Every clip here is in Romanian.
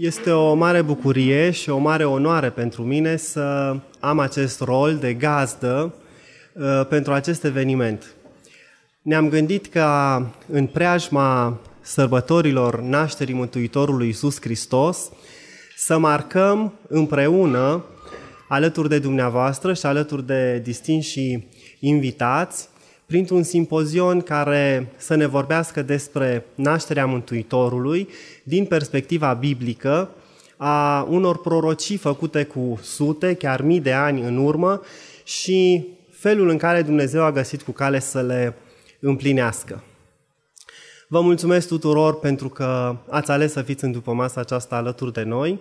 Este o mare bucurie și o mare onoare pentru mine să am acest rol de gazdă uh, pentru acest eveniment. Ne-am gândit că în preajma sărbătorilor nașterii Mântuitorului Iisus Hristos să marcăm împreună, alături de dumneavoastră și alături de distinși invitați, printr-un simpozion care să ne vorbească despre nașterea Mântuitorului din perspectiva biblică, a unor prorocii făcute cu sute, chiar mii de ani în urmă și felul în care Dumnezeu a găsit cu cale să le împlinească. Vă mulțumesc tuturor pentru că ați ales să fiți în după masa aceasta alături de noi.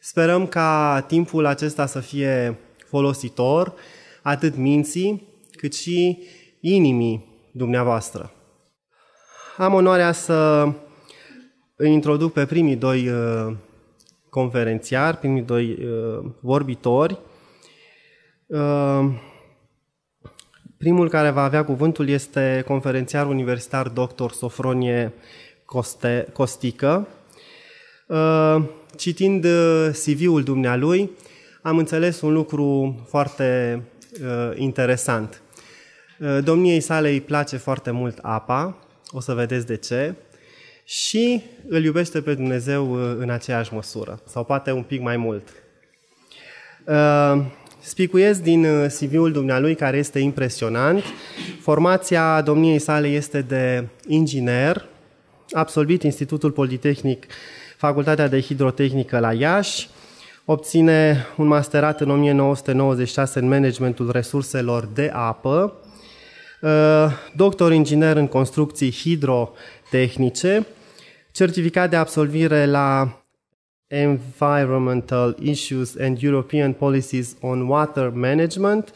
Sperăm ca timpul acesta să fie folositor, atât minții, cât și inimii dumneavoastră. Am onoarea să îi introduc pe primii doi uh, conferențiari, primii doi uh, vorbitori. Uh, primul care va avea cuvântul este conferențiar universitar dr. Sofronie Coste, Costică. Citind CV-ul dumnealui, am înțeles un lucru foarte interesant – Uh, domniei sale îi place foarte mult apa, o să vedeți de ce, și îl iubește pe Dumnezeu uh, în aceeași măsură, sau poate un pic mai mult. Uh, spicuiesc din CV-ul dumnealui, care este impresionant. Formația domniei sale este de inginer, absolvit Institutul Politehnic, Facultatea de Hidrotehnică la Iași, obține un masterat în 1996 în managementul resurselor de apă, Uh, doctor inginer în construcții hidrotehnice, certificat de absolvire la Environmental Issues and European Policies on Water Management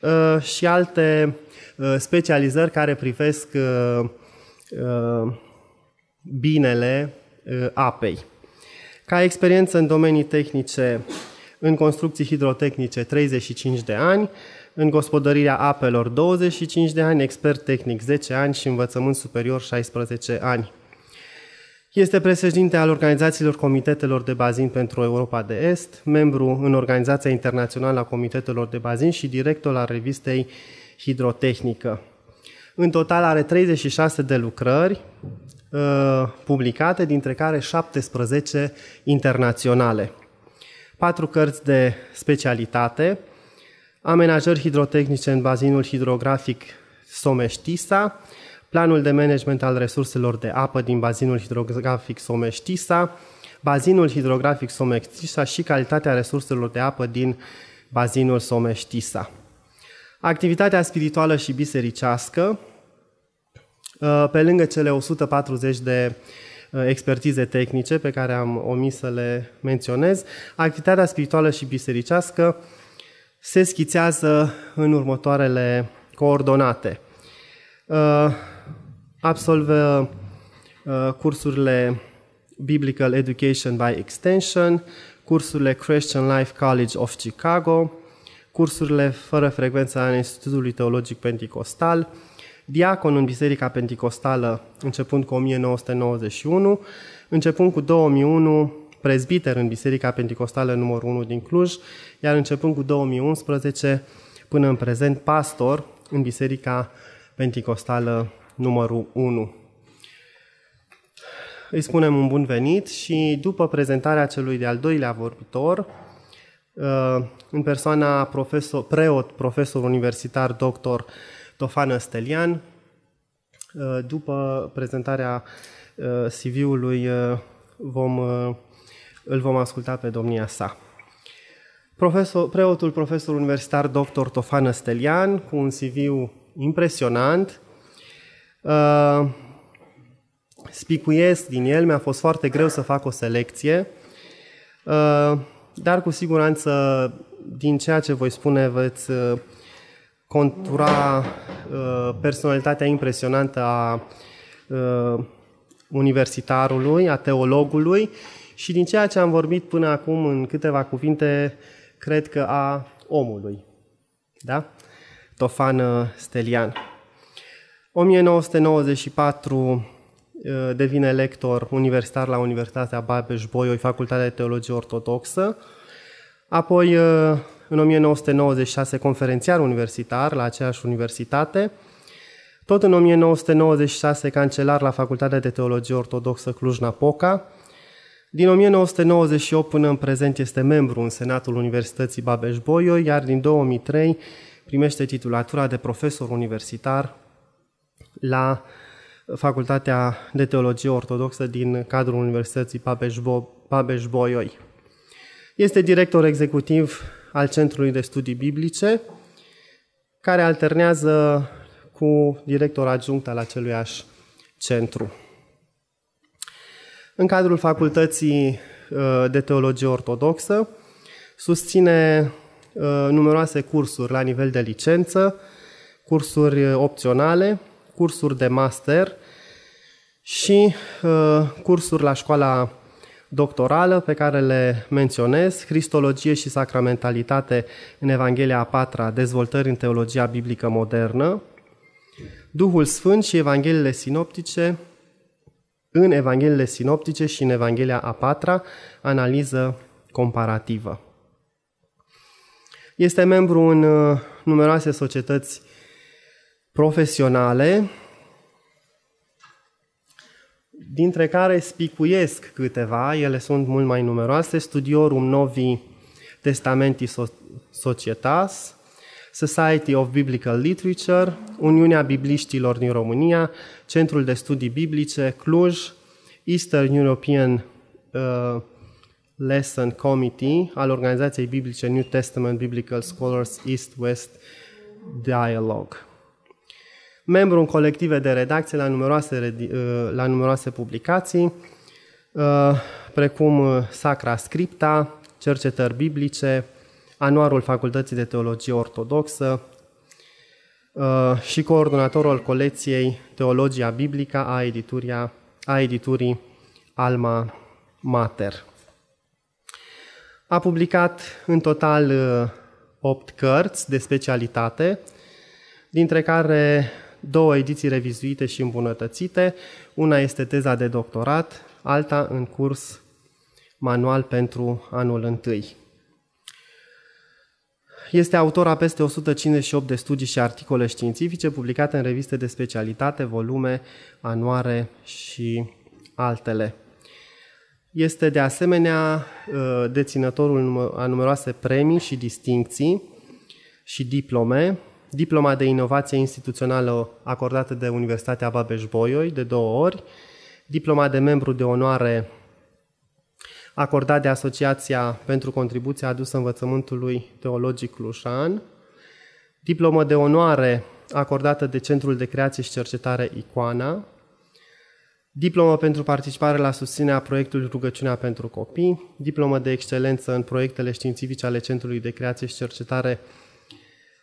uh, și alte uh, specializări care privesc binele apei. Ca experiență în domenii tehnice, în construcții hidrotehnice, 35 de ani, în gospodărirea apelor 25 de ani, expert tehnic 10 ani și învățământ superior 16 ani. Este președinte al organizațiilor Comitetelor de Bazin pentru Europa de Est, membru în Organizația Internațională a Comitetelor de Bazin și director al revistei Hidrotehnică. În total are 36 de lucrări uh, publicate, dintre care 17 internaționale. Patru cărți de specialitate, amenajări hidrotehnice în bazinul hidrografic Someștisa, planul de management al resurselor de apă din bazinul hidrografic Someștisa, bazinul hidrografic Someștisa și calitatea resurselor de apă din bazinul Someștisa. Activitatea spirituală și bisericească, ă, pe lângă cele 140 de ă, expertize tehnice pe care am omis să le menționez, activitatea spirituală și bisericească se schițează în următoarele coordonate. Uh, absolvă uh, cursurile Biblical Education by Extension, cursurile Christian Life College of Chicago, cursurile fără frecvență a Institutului Teologic Pentecostal, diacon în Biserica Pentecostală începând cu 1991, începând cu 2001 prezbiter în Biserica Pentecostală numărul 1 din Cluj, iar începând cu 2011 până în prezent pastor în Biserica Pentecostală numărul 1. Îi spunem un bun venit și după prezentarea celui de-al doilea vorbitor, uh, în persoana profesor, preot, profesor universitar, doctor Tofană Stelian, uh, după prezentarea uh, CV-ului vom îl vom asculta pe domnia sa. Profesor, preotul profesor universitar dr. Tofan Stelian, cu un CV impresionant, uh, spicuiesc din el, mi-a fost foarte greu să fac o selecție, uh, dar cu siguranță din ceea ce voi spune veți uh, contura uh, personalitatea impresionantă a uh, universitarului, a teologului și din ceea ce am vorbit până acum în câteva cuvinte, cred că a omului. Da? Tofan Stelian. 1994 eh, devine lector universitar la Universitatea Babeș-Bolyai, Facultatea de Teologie Ortodoxă. Apoi, eh, în 1996, conferențiar universitar la aceeași universitate. Tot în 1996, cancelar la Facultatea de Teologie Ortodoxă Cluj-Napoca din 1998 până în prezent este membru în Senatul Universității Babeș-Bolyai, iar din 2003 primește titulatura de profesor universitar la Facultatea de Teologie Ortodoxă din cadrul Universității Babeș-Bolyai. Este director executiv al Centrului de Studii Biblice, care alternează cu director adjunct al aceluiași centru în cadrul Facultății uh, de Teologie Ortodoxă, susține uh, numeroase cursuri la nivel de licență, cursuri uh, opționale, cursuri de master și cursuri la școala doctorală pe care le menționez, Cristologie și Sacramentalitate în Evanghelia a patra, dezvoltări în teologia biblică modernă, Duhul Sfânt și Evangheliile sinoptice în Evangheliile sinoptice și în Evanghelia a patra, analiză comparativă. Este membru în uh, numeroase societăți profesionale, dintre care spicuiesc câteva, ele sunt mult mai numeroase, Studiorum Novi Testamenti Societas, Society of Biblical Literature, Uniunea Bibliștilor din România, Centrul de Studii Biblice, Cluj, Eastern European uh, Lesson Committee al organizației biblice New Testament Biblical Scholars East-West Dialogue. Membru în colective de redacție la numeroase, uh, la numeroase publicații, uh, precum Sacra Scripta, Cercetări Biblice, anuarul Facultății de Teologie Ortodoxă uh, și coordonatorul colecției Teologia Biblică a, a editurii Alma Mater. A publicat în total 8 uh, cărți de specialitate, dintre care două ediții revizuite și îmbunătățite. Una este teza de doctorat, alta în curs manual pentru anul întâi. Este autor a peste 158 de studii și articole științifice publicate în reviste de specialitate, volume, anuare și altele. Este de asemenea uh, deținătorul a numeroase premii și distincții și diplome, diploma de inovație instituțională acordată de Universitatea Babeș-Bolyai de două ori, diploma de membru de onoare acordat de Asociația pentru contribuția adusă învățământului teologic Lușan, diplomă de onoare acordată de Centrul de Creație și Cercetare Icoana, diplomă pentru participare la susținerea proiectului Rugăciunea pentru Copii, diplomă de excelență în proiectele științifice ale Centrului de Creație și Cercetare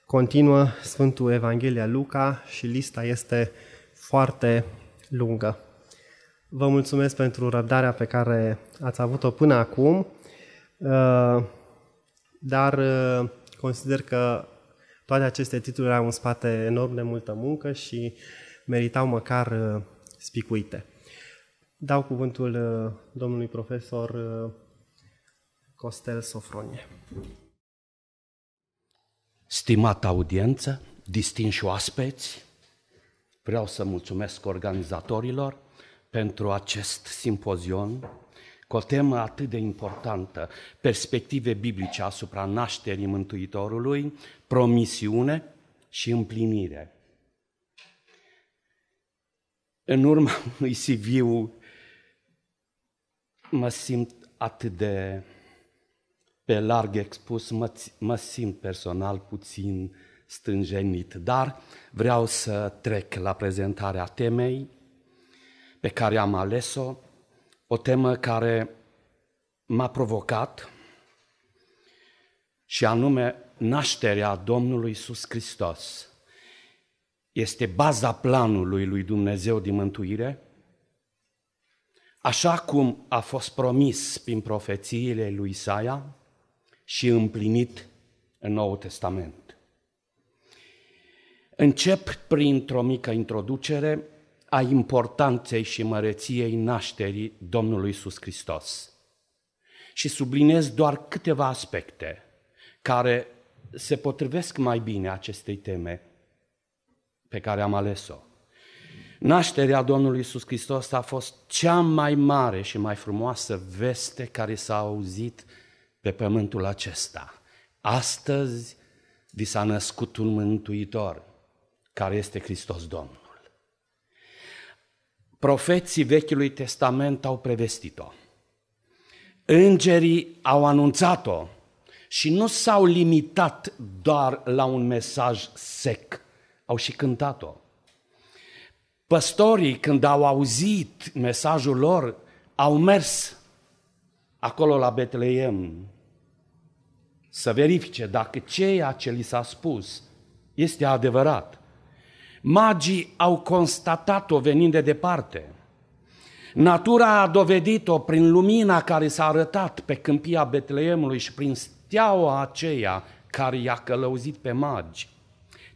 Continuă Sfântul Evanghelia Luca și lista este foarte lungă. Vă mulțumesc pentru răbdarea pe care ați avut-o până acum, uh, dar uh, consider că toate aceste titluri au în spate enorm de multă muncă și meritau măcar uh, spicuite. Dau cuvântul domnului profesor Costel Sofronie. Stimată audiență, distinși oaspeți, vreau să mulțumesc organizatorilor pentru acest simpozion cu o temă atât de importantă, perspective biblice asupra nașterii Mântuitorului, promisiune și împlinire. În urma lui Siviu mă simt atât de pe larg expus, mă, mă simt personal puțin stânjenit, dar vreau să trec la prezentarea temei pe care am ales-o, o temă care m-a provocat și anume nașterea Domnului Iisus Hristos. Este baza planului lui Dumnezeu din mântuire, așa cum a fost promis prin profețiile lui Isaia și împlinit în Noul Testament. Încep printr-o mică introducere a importanței și măreției nașterii Domnului Iisus Hristos. Și subliniez doar câteva aspecte care se potrivesc mai bine acestei teme pe care am ales-o. Nașterea Domnului Isus Hristos a fost cea mai mare și mai frumoasă veste care s-a auzit pe pământul acesta. Astăzi vi s-a născut un mântuitor, care este Hristos Domn profeții Vechiului Testament au prevestit-o. Îngerii au anunțat-o și nu s-au limitat doar la un mesaj sec, au și cântat-o. Păstorii, când au auzit mesajul lor, au mers acolo la Betleem să verifice dacă ceea ce li s-a spus este adevărat. Magii au constatat-o venind de departe. Natura a dovedit-o prin lumina care s-a arătat pe câmpia Betleemului și prin steaua aceea care i-a călăuzit pe magi.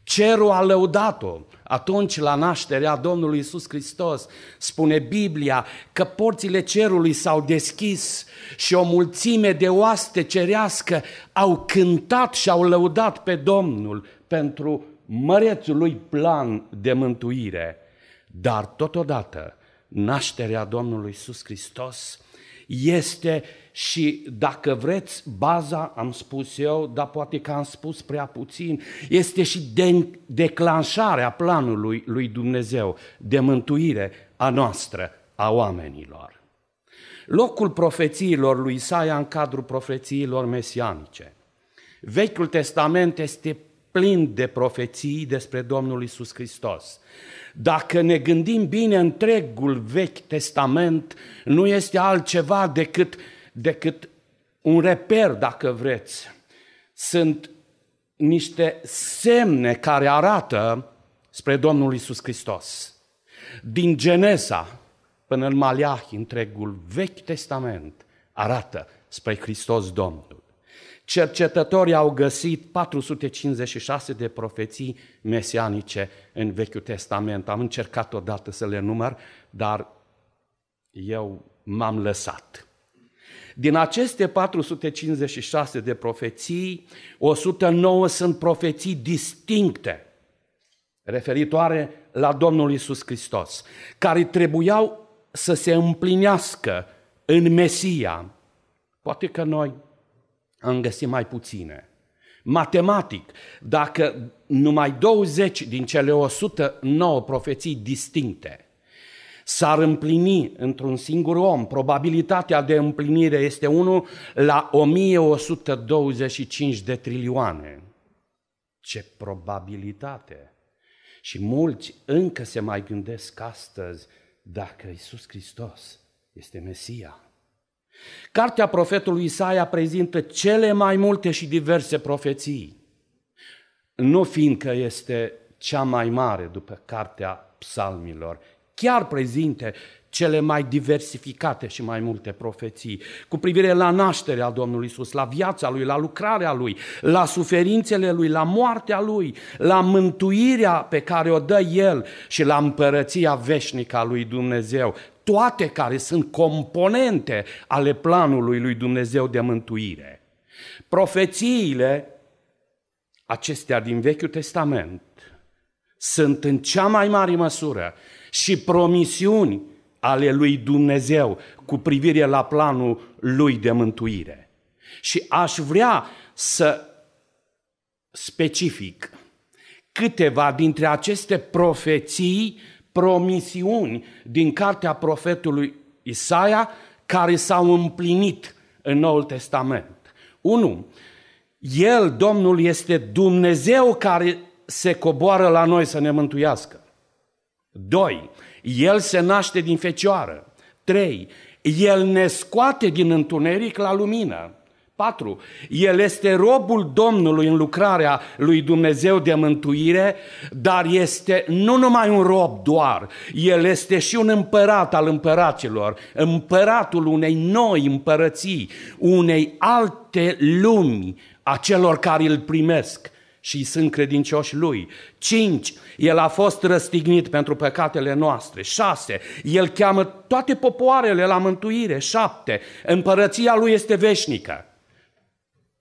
Cerul a lăudat-o atunci la nașterea Domnului Isus Hristos. Spune Biblia că porțile cerului s-au deschis și o mulțime de oaste cerească au cântat și au lăudat pe Domnul pentru mărețului plan de mântuire, dar totodată nașterea Domnului Iisus Hristos este și dacă vreți, baza, am spus eu, dar poate că am spus prea puțin, este și de- declanșarea planului lui Dumnezeu de mântuire a noastră, a oamenilor. Locul profețiilor lui Isaia în cadrul profețiilor mesianice. Vechiul Testament este plin de profeții despre Domnul Isus Hristos. Dacă ne gândim bine, întregul Vechi Testament nu este altceva decât, decât un reper, dacă vreți. Sunt niște semne care arată spre Domnul Isus Hristos. Din Genesa până în Maliah, întregul Vechi Testament arată spre Hristos Domnul. Cercetătorii au găsit 456 de profeții mesianice în Vechiul Testament. Am încercat odată să le număr, dar eu m-am lăsat. Din aceste 456 de profeții, 109 sunt profeții distincte, referitoare la Domnul Isus Hristos, care trebuiau să se împlinească în Mesia. Poate că noi am găsit mai puține. Matematic, dacă numai 20 din cele 109 profeții distincte s-ar împlini într-un singur om, probabilitatea de împlinire este 1 la 1125 de trilioane. Ce probabilitate! Și mulți încă se mai gândesc astăzi dacă Isus Hristos este Mesia. Cartea profetului Isaia prezintă cele mai multe și diverse profeții, nu fiindcă este cea mai mare după cartea psalmilor, chiar prezinte cele mai diversificate și mai multe profeții, cu privire la nașterea Domnului Isus, la viața Lui, la lucrarea Lui, la suferințele Lui, la moartea Lui, la mântuirea pe care o dă El și la împărăția veșnică a Lui Dumnezeu, toate care sunt componente ale planului lui Dumnezeu de mântuire. Profețiile acestea din Vechiul Testament sunt în cea mai mare măsură și promisiuni ale lui Dumnezeu cu privire la planul lui de mântuire. Și aș vrea să specific câteva dintre aceste profeții promisiuni din cartea profetului Isaia care s-au împlinit în Noul Testament. 1. El, Domnul, este Dumnezeu care se coboară la noi să ne mântuiască. 2. El se naște din fecioară. 3. El ne scoate din întuneric la lumină. 4. El este robul Domnului în lucrarea lui Dumnezeu de mântuire, dar este nu numai un rob doar, el este și un împărat al împăraților, împăratul unei noi împărății, unei alte lumi a celor care îl primesc și sunt credincioși lui. 5. El a fost răstignit pentru păcatele noastre. 6. El cheamă toate popoarele la mântuire. 7. Împărăția lui este veșnică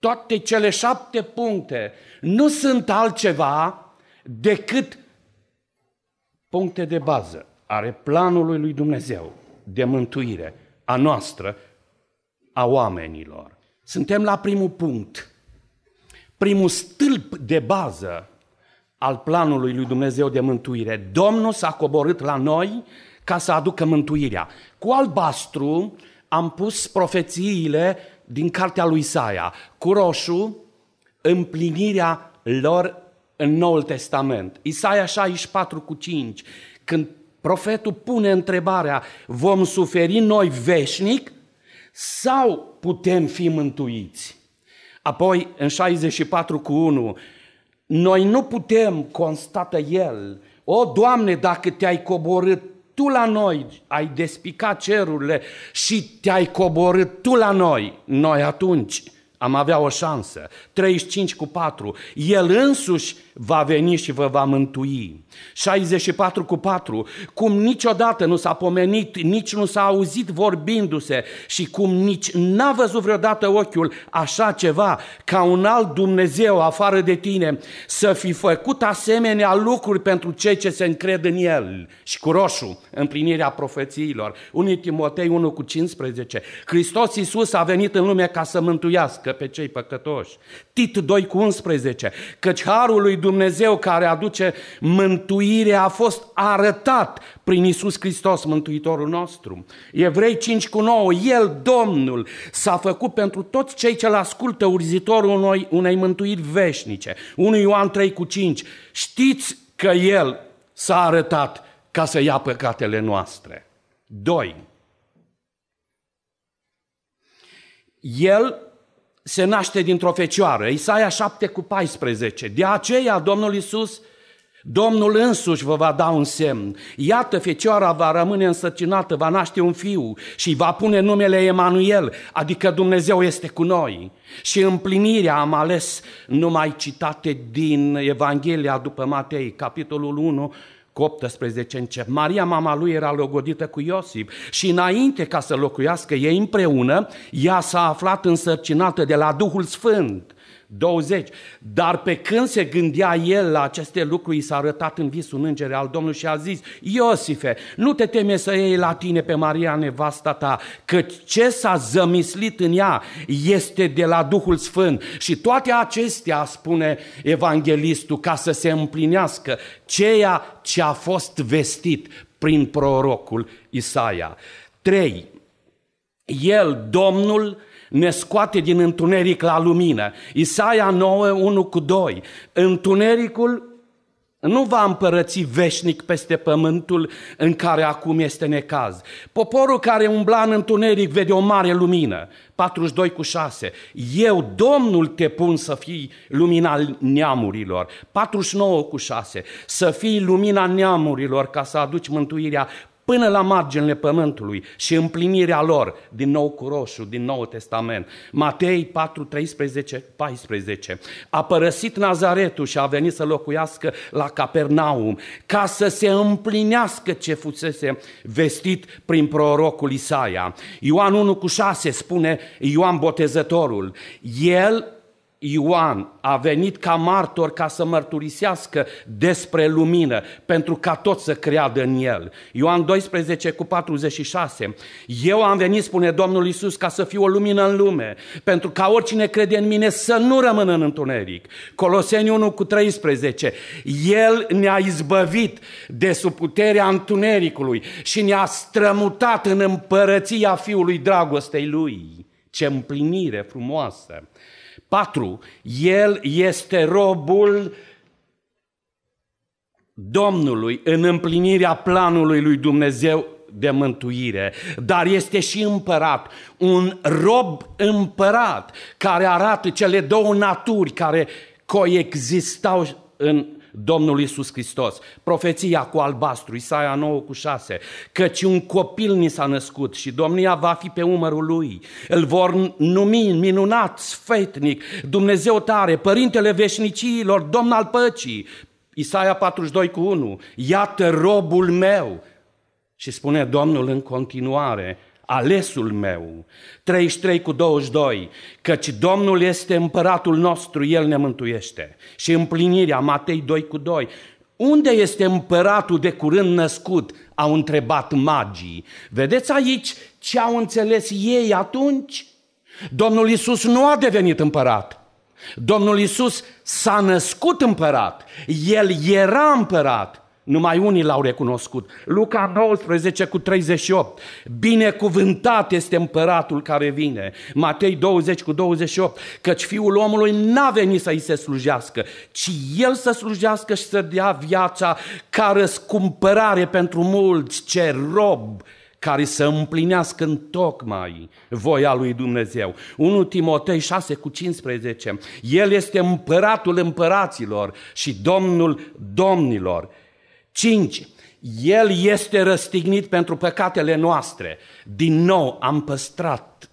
toate cele șapte puncte nu sunt altceva decât puncte de bază are planului lui Dumnezeu de mântuire a noastră, a oamenilor. Suntem la primul punct, primul stâlp de bază al planului lui Dumnezeu de mântuire. Domnul s-a coborât la noi ca să aducă mântuirea. Cu albastru am pus profețiile din cartea lui Isaia, cu roșu, împlinirea lor în Noul Testament. Isaia 64 cu 5, când profetul pune întrebarea, vom suferi noi veșnic sau putem fi mântuiți? Apoi, în 64 cu 1, noi nu putem, constată el, o, Doamne, dacă te-ai coborât tu la noi, ai despicat cerurile și te-ai coborât tu la noi. Noi atunci am avea o șansă. 35 cu 4. El însuși va veni și vă va mântui. 64 cu 4, cum niciodată nu s-a pomenit, nici nu s-a auzit vorbindu-se și cum nici n-a văzut vreodată ochiul așa ceva, ca un alt Dumnezeu afară de tine, să fi făcut asemenea lucruri pentru cei ce se încred în El. Și cu roșu, împlinirea profețiilor. 1 Timotei 1 cu 15, Hristos Iisus a venit în lume ca să mântuiască pe cei păcătoși. Tit 2 cu 11, căci harul lui Dumnezeu care aduce mântuire a fost arătat prin Isus Hristos, Mântuitorul nostru. Evrei 5 cu 9, El, Domnul, s-a făcut pentru toți cei ce-L ascultă urzitorul unui, unei mântuiri veșnice. 1 Ioan 3 cu 5, știți că El s-a arătat ca să ia păcatele noastre. 2. El se naște dintr-o fecioară. Isaia 7 cu 14. De aceea Domnul Iisus Domnul însuși vă va da un semn. Iată, fecioara va rămâne însărcinată, va naște un fiu și va pune numele Emanuel, adică Dumnezeu este cu noi. Și împlinirea am ales numai citate din Evanghelia după Matei, capitolul 1, cu 18 încep. Maria, mama lui, era logodită cu Iosif și înainte ca să locuiască ei împreună, ea s-a aflat însărcinată de la Duhul Sfânt. 20. Dar pe când se gândea el la aceste lucruri, i s-a arătat în vis un înger al Domnului și a zis, Iosife, nu te teme să iei la tine pe Maria nevasta ta, că ce s-a zămislit în ea este de la Duhul Sfânt. Și toate acestea, spune evanghelistul, ca să se împlinească ceea ce a fost vestit prin prorocul Isaia. 3. El, Domnul, ne scoate din întuneric la lumină. Isaia 9, 1 cu 2. Întunericul nu va împărăți veșnic peste pământul în care acum este necaz. Poporul care umbla în întuneric vede o mare lumină. 42 cu 6. Eu, Domnul, te pun să fii lumina neamurilor. 49 cu 6. Să fii lumina neamurilor ca să aduci mântuirea până la marginile pământului și împlinirea lor, din nou cu roșu, din nou Testament. Matei 4, 13, 14. A părăsit Nazaretul și a venit să locuiască la Capernaum, ca să se împlinească ce fusese vestit prin prorocul Isaia. Ioan 1 cu 6 spune Ioan Botezătorul, el Ioan a venit ca martor ca să mărturisească despre lumină, pentru ca tot să creadă în el. Ioan 12 cu 46. Eu am venit, spune Domnul Isus, ca să fiu o lumină în lume, pentru ca oricine crede în mine să nu rămână în întuneric. Coloseni 1 cu 13. El ne-a izbăvit de sub puterea întunericului și ne-a strămutat în împărăția Fiului Dragostei Lui. Ce împlinire frumoasă! 4. El este robul Domnului în împlinirea planului lui Dumnezeu de mântuire, dar este și împărat, un rob împărat care arată cele două naturi care coexistau în Domnul Iisus Hristos. Profeția cu albastru, Isaia 9 cu 6, căci un copil ni s-a născut și domnia va fi pe umărul lui. Îl vor numi minunat, sfetnic, Dumnezeu tare, Părintele veșnicilor, Domn al păcii. Isaia 42 cu 1, iată robul meu. Și spune Domnul în continuare, alesul meu. 33 cu 22, căci Domnul este împăratul nostru, El ne mântuiește. Și împlinirea, Matei 2 cu 2, unde este împăratul de curând născut? Au întrebat magii. Vedeți aici ce au înțeles ei atunci? Domnul Isus nu a devenit împărat. Domnul Isus s-a născut împărat. El era împărat. Numai unii l-au recunoscut. Luca 19 cu 38. Binecuvântat este împăratul care vine. Matei 20 cu 28. Căci fiul omului n-a venit să-i se slujească, ci el să slujească și să dea viața ca răscumpărare pentru mulți. Ce rob! care să împlinească în tocmai voia lui Dumnezeu. 1 Timotei 6 cu 15. El este împăratul împăraților și domnul domnilor. 5. El este răstignit pentru păcatele noastre. Din nou am păstrat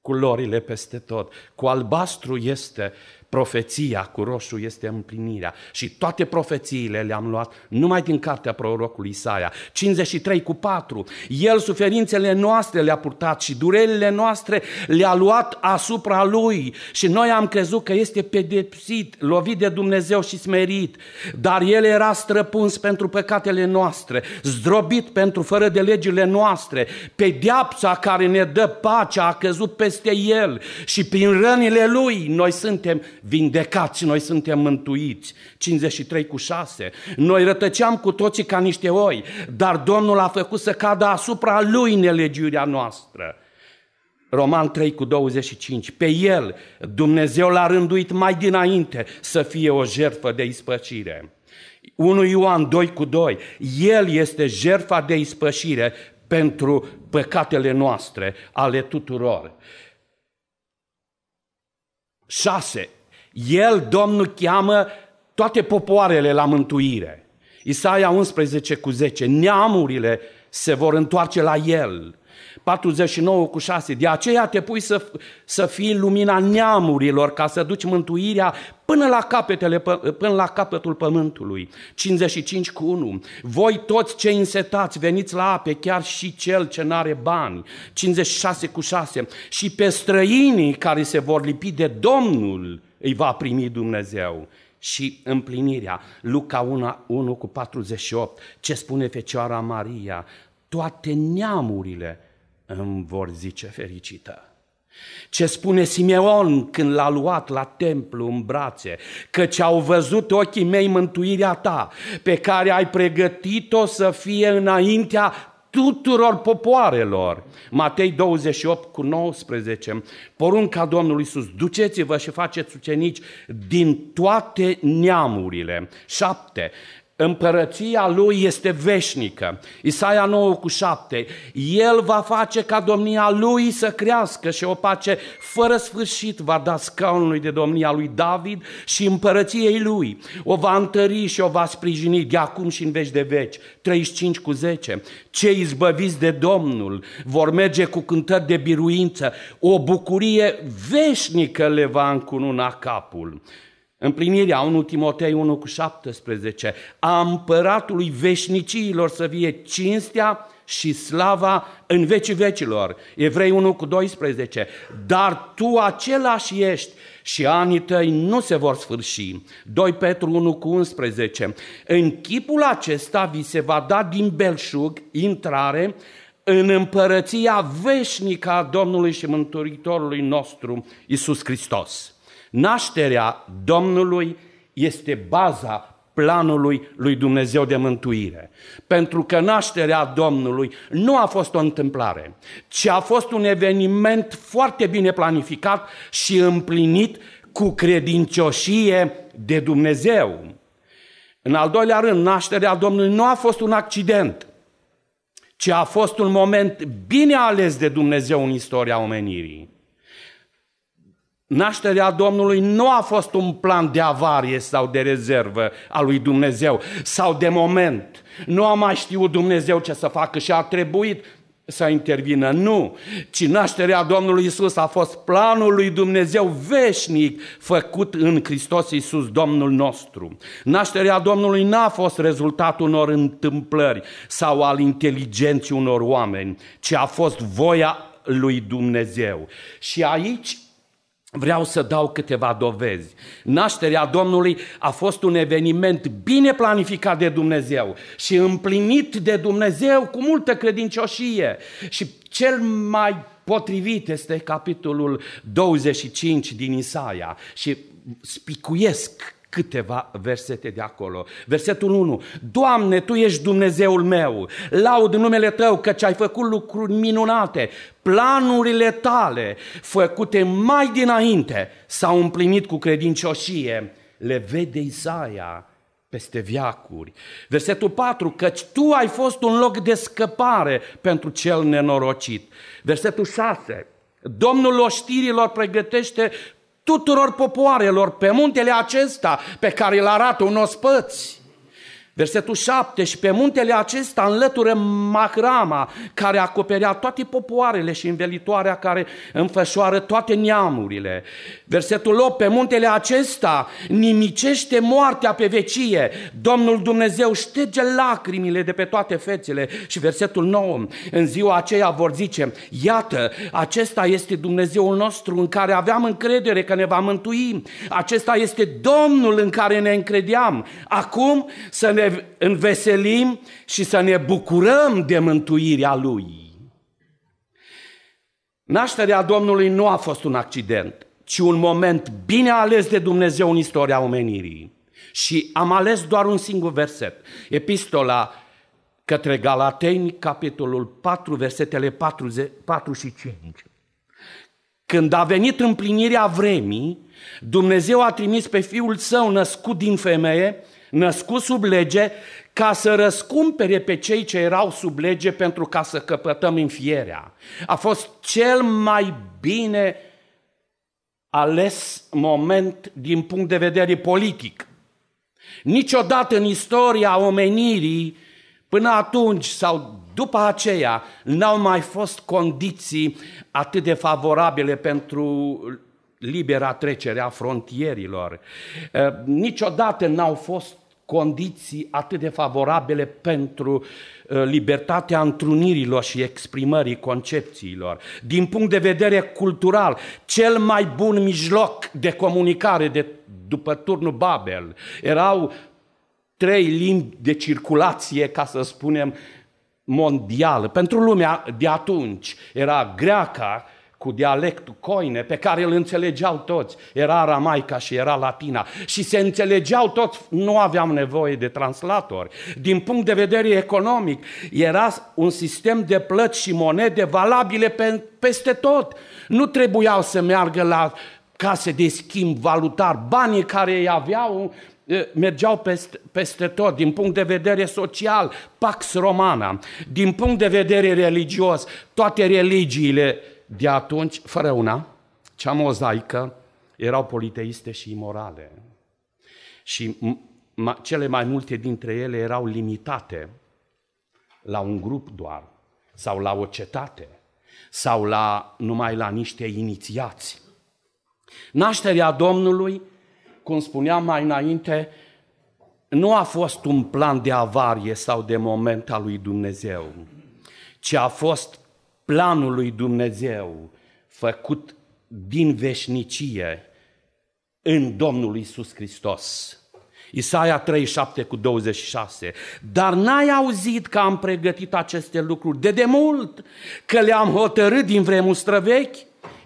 culorile peste tot. Cu albastru este Profeția cu roșu este împlinirea și toate profețiile le-am luat numai din cartea prorocului Isaia. 53 cu 4. El suferințele noastre le-a purtat și durerile noastre le-a luat asupra lui și noi am crezut că este pedepsit, lovit de Dumnezeu și smerit, dar el era străpuns pentru păcatele noastre, zdrobit pentru fără de legile noastre, pedeapsa care ne dă pacea a căzut peste el și prin rănile lui noi suntem vindecați, noi suntem mântuiți. 53 cu 6. Noi rătăceam cu toții ca niște oi, dar Domnul a făcut să cadă asupra Lui nelegiurea noastră. Roman 3 cu 25. Pe el Dumnezeu l-a rânduit mai dinainte să fie o jertfă de ispăcire. 1 Ioan 2 cu 2. El este jertfa de ispășire pentru păcatele noastre ale tuturor. 6. El, Domnul, cheamă toate popoarele la mântuire. Isaia 11 cu 10, neamurile se vor întoarce la El. 49 cu 6, de aceea te pui să, să fii lumina neamurilor ca să duci mântuirea până la, capetele, până la capătul pământului. 55 cu 1, voi toți cei însetați veniți la ape, chiar și cel ce n-are bani. 56 cu 6, și pe străinii care se vor lipi de Domnul, îi va primi Dumnezeu. Și împlinirea, Luca 1, 1 cu 48, ce spune Fecioara Maria, toate neamurile îmi vor zice fericită. Ce spune Simeon când l-a luat la templu în brațe, căci au văzut ochii mei mântuirea ta, pe care ai pregătit-o să fie înaintea tuturor popoarelor. Matei 28 cu 19, porunca Domnului Iisus, duceți-vă și faceți ucenici din toate neamurile. 7. Împărăția lui este veșnică. Isaia 9 cu 7. El va face ca domnia lui să crească și o pace fără sfârșit va da scaunului de domnia lui David și împărăției lui. O va întări și o va sprijini de acum și în veci de veci. 35 cu 10. Cei izbăviți de Domnul vor merge cu cântări de biruință. O bucurie veșnică le va încununa capul. Împlinirea 1 Timotei 1 cu 17. A împăratului veșnicilor să fie cinstea și slava în vecii vecilor. Evrei 1 cu 12. Dar tu același ești și anii tăi nu se vor sfârși. 2 Petru 1 cu 11. În chipul acesta vi se va da din belșug intrare în împărăția veșnică a Domnului și Mântuitorului nostru, Isus Hristos. Nașterea Domnului este baza planului lui Dumnezeu de mântuire. Pentru că nașterea Domnului nu a fost o întâmplare, ci a fost un eveniment foarte bine planificat și împlinit cu credincioșie de Dumnezeu. În al doilea rând, nașterea Domnului nu a fost un accident, ci a fost un moment bine ales de Dumnezeu în istoria omenirii. Nașterea Domnului nu a fost un plan de avarie sau de rezervă a lui Dumnezeu sau de moment. Nu a mai știut Dumnezeu ce să facă și a trebuit să intervină. Nu, ci nașterea Domnului Isus a fost planul lui Dumnezeu veșnic făcut în Hristos Isus, Domnul nostru. Nașterea Domnului n-a fost rezultatul unor întâmplări sau al inteligenței unor oameni, ci a fost voia lui Dumnezeu. Și aici Vreau să dau câteva dovezi. Nașterea Domnului a fost un eveniment bine planificat de Dumnezeu și împlinit de Dumnezeu cu multă credincioșie. Și cel mai potrivit este capitolul 25 din Isaia și spicuiesc câteva versete de acolo. Versetul 1. Doamne, Tu ești Dumnezeul meu, laud numele Tău căci ai făcut lucruri minunate, planurile Tale făcute mai dinainte s-au împlinit cu credincioșie. Le vede Isaia peste viacuri. Versetul 4, căci tu ai fost un loc de scăpare pentru cel nenorocit. Versetul 6, Domnul oștirilor pregătește tuturor popoarelor pe muntele acesta pe care îl arată un ospăți. Versetul 7, și pe muntele acesta înlătură Mahrama, care acoperea toate popoarele și învelitoarea care înfășoară toate neamurile. Versetul 8, pe muntele acesta nimicește moartea pe vecie, Domnul Dumnezeu șterge lacrimile de pe toate fețele. Și versetul 9, în ziua aceea vor zice, iată, acesta este Dumnezeul nostru în care aveam încredere că ne va mântui, acesta este Domnul în care ne încredeam, acum să ne înveselim și să ne bucurăm de mântuirea Lui. Nașterea Domnului nu a fost un accident, ci un moment bine ales de Dumnezeu în istoria omenirii. Și am ales doar un singur verset. Epistola către Galateni, capitolul 4, versetele 4 și 5. Când a venit împlinirea vremii, Dumnezeu a trimis pe Fiul Său născut din femeie născut sub lege, ca să răscumpere pe cei ce erau sub lege pentru ca să căpătăm înfierea. A fost cel mai bine ales moment din punct de vedere politic. Niciodată în istoria omenirii, până atunci sau după aceea, n-au mai fost condiții atât de favorabile pentru libera trecere a frontierilor. Eh, niciodată n-au fost condiții atât de favorabile pentru eh, libertatea întrunirilor și exprimării concepțiilor. Din punct de vedere cultural, cel mai bun mijloc de comunicare de, după turnul Babel erau trei limbi de circulație, ca să spunem, mondială. Pentru lumea de atunci era greaca, cu dialectul coine pe care îl înțelegeau toți. Era aramaica și era latina și se înțelegeau toți, nu aveam nevoie de translatori. Din punct de vedere economic, era un sistem de plăți și monede valabile pe, peste tot. Nu trebuiau să meargă la case de schimb valutar, banii care îi aveau mergeau peste, peste tot, din punct de vedere social, Pax Romana, din punct de vedere religios, toate religiile de atunci, fără una, cea mozaică erau politeiste și imorale. Și cele mai multe dintre ele erau limitate la un grup doar, sau la o cetate, sau la, numai la niște inițiați. Nașterea Domnului, cum spuneam mai înainte, nu a fost un plan de avarie sau de moment al lui Dumnezeu, ci a fost planul lui Dumnezeu făcut din veșnicie în Domnul Isus Hristos. Isaia 37 cu 26. Dar n-ai auzit că am pregătit aceste lucruri de demult, că le-am hotărât din vremuri străvechi,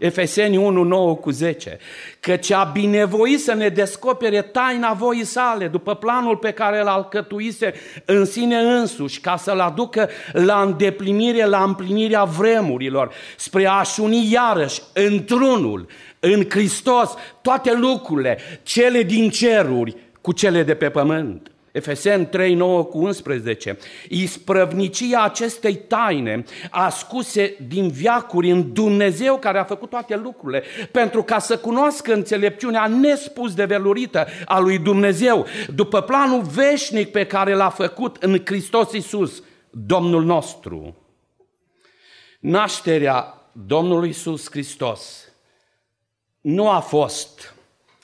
Efeseni 1, 9 cu 10, că ce a binevoit să ne descopere taina voii sale, după planul pe care îl alcătuise în sine însuși, ca să-l aducă la îndeplinire, la împlinirea vremurilor, spre a-și uni iarăși într-unul, în Hristos, toate lucrurile, cele din ceruri cu cele de pe pământ Efesen 3, 9 cu 11. Isprăvnicia acestei taine ascuse din viacuri în Dumnezeu care a făcut toate lucrurile pentru ca să cunoască înțelepciunea nespus de velurită a lui Dumnezeu după planul veșnic pe care l-a făcut în Hristos Iisus, Domnul nostru. Nașterea Domnului Iisus Hristos nu a fost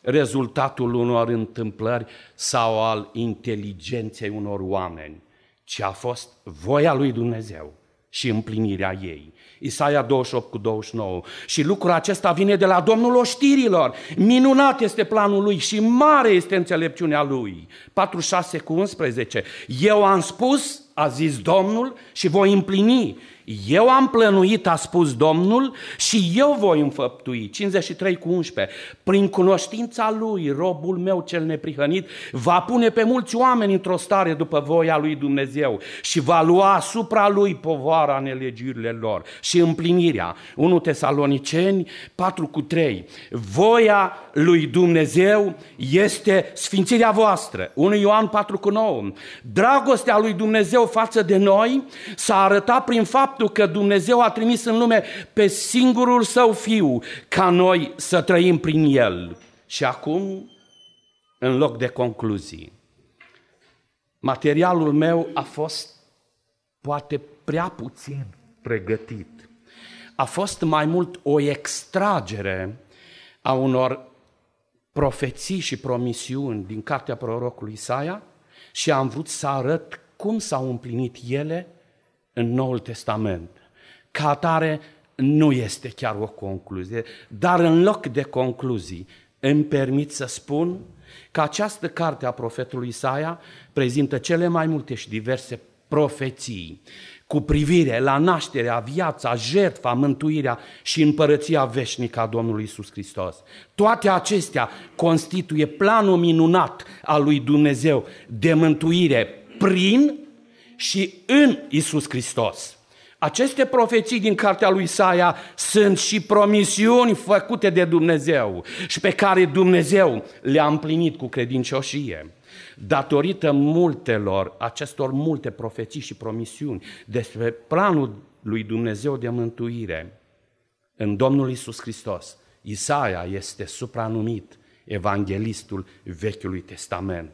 rezultatul unor întâmplări sau al inteligenței unor oameni, ci a fost voia lui Dumnezeu și împlinirea ei. Isaia 28 cu 29. Și lucrul acesta vine de la Domnul oștirilor. Minunat este planul lui și mare este înțelepciunea lui. 46 cu 11. Eu am spus a zis Domnul, și voi împlini. Eu am plănuit, a spus Domnul, și eu voi înfăptui. 53 cu 11. Prin cunoștința lui, robul meu cel neprihănit, va pune pe mulți oameni într-o stare după voia lui Dumnezeu și va lua asupra lui povara nelegirile lor și împlinirea. 1 Tesaloniceni 4 cu 3. Voia lui Dumnezeu este sfințirea voastră. 1 Ioan 4 cu 9. Dragostea lui Dumnezeu față de noi s-a arătat prin faptul că Dumnezeu a trimis în lume pe singurul său fiu ca noi să trăim prin el. Și acum, în loc de concluzii, materialul meu a fost poate prea puțin pregătit. A fost mai mult o extragere a unor profeții și promisiuni din cartea prorocului Isaia și am vrut să arăt cum s-au împlinit ele în Noul Testament. Ca atare, nu este chiar o concluzie, dar în loc de concluzii, îmi permit să spun că această carte a profetului Isaia prezintă cele mai multe și diverse profeții cu privire la nașterea, viața, jertfa, mântuirea și împărăția veșnică a Domnului Isus Hristos. Toate acestea constituie planul minunat al lui Dumnezeu de mântuire prin și în Isus Hristos. Aceste profeții din cartea lui Isaia sunt și promisiuni făcute de Dumnezeu și pe care Dumnezeu le-a împlinit cu credincioșie. Datorită multelor, acestor multe profeții și promisiuni despre planul lui Dumnezeu de mântuire în Domnul Isus Hristos, Isaia este supranumit Evanghelistul Vechiului Testament.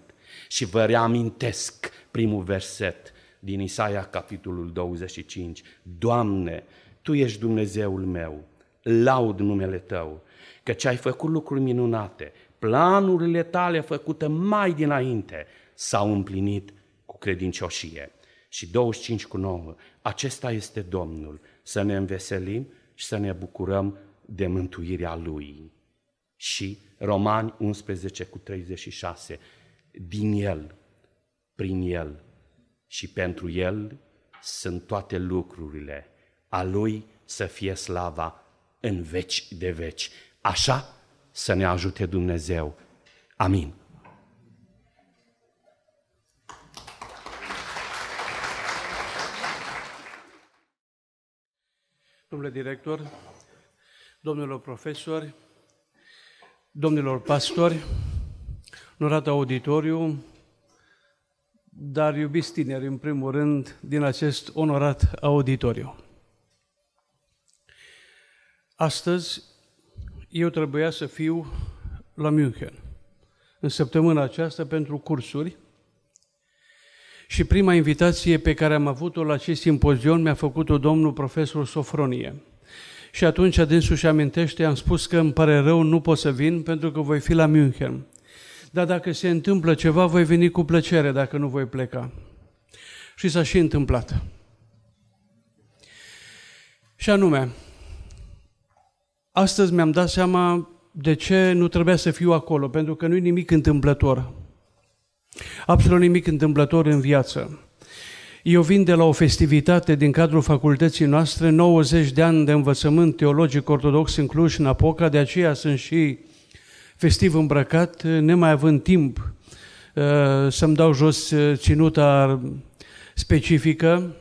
Și vă reamintesc primul verset din Isaia, capitolul 25. Doamne, Tu ești Dumnezeul meu, laud numele Tău, căci ai făcut lucruri minunate, planurile Tale făcute mai dinainte s-au împlinit cu credincioșie. Și 25 cu 9, acesta este Domnul, să ne înveselim și să ne bucurăm de mântuirea Lui. Și Romani 11 cu 36, din El, prin El și pentru El sunt toate lucrurile. A Lui să fie slava în veci de veci. Așa să ne ajute Dumnezeu. Amin. Domnule director, domnilor profesori, domnilor pastori, onorat auditoriu, dar iubiți tineri, în primul rând, din acest onorat auditoriu. Astăzi eu trebuia să fiu la München, în săptămâna aceasta, pentru cursuri, și prima invitație pe care am avut-o la acest simpozion mi-a făcut-o domnul profesor Sofronie. Și atunci dânsul și amintește, am spus că îmi pare rău, nu pot să vin pentru că voi fi la München dar dacă se întâmplă ceva, voi veni cu plăcere dacă nu voi pleca. Și s-a și întâmplat. Și anume, astăzi mi-am dat seama de ce nu trebuia să fiu acolo, pentru că nu e nimic întâmplător. Absolut nimic întâmplător în viață. Eu vin de la o festivitate din cadrul facultății noastre, 90 de ani de învățământ teologic ortodox în Cluj, în Apoca, de aceea sunt și festiv îmbrăcat, nemai având timp uh, să-mi dau jos uh, ținuta specifică,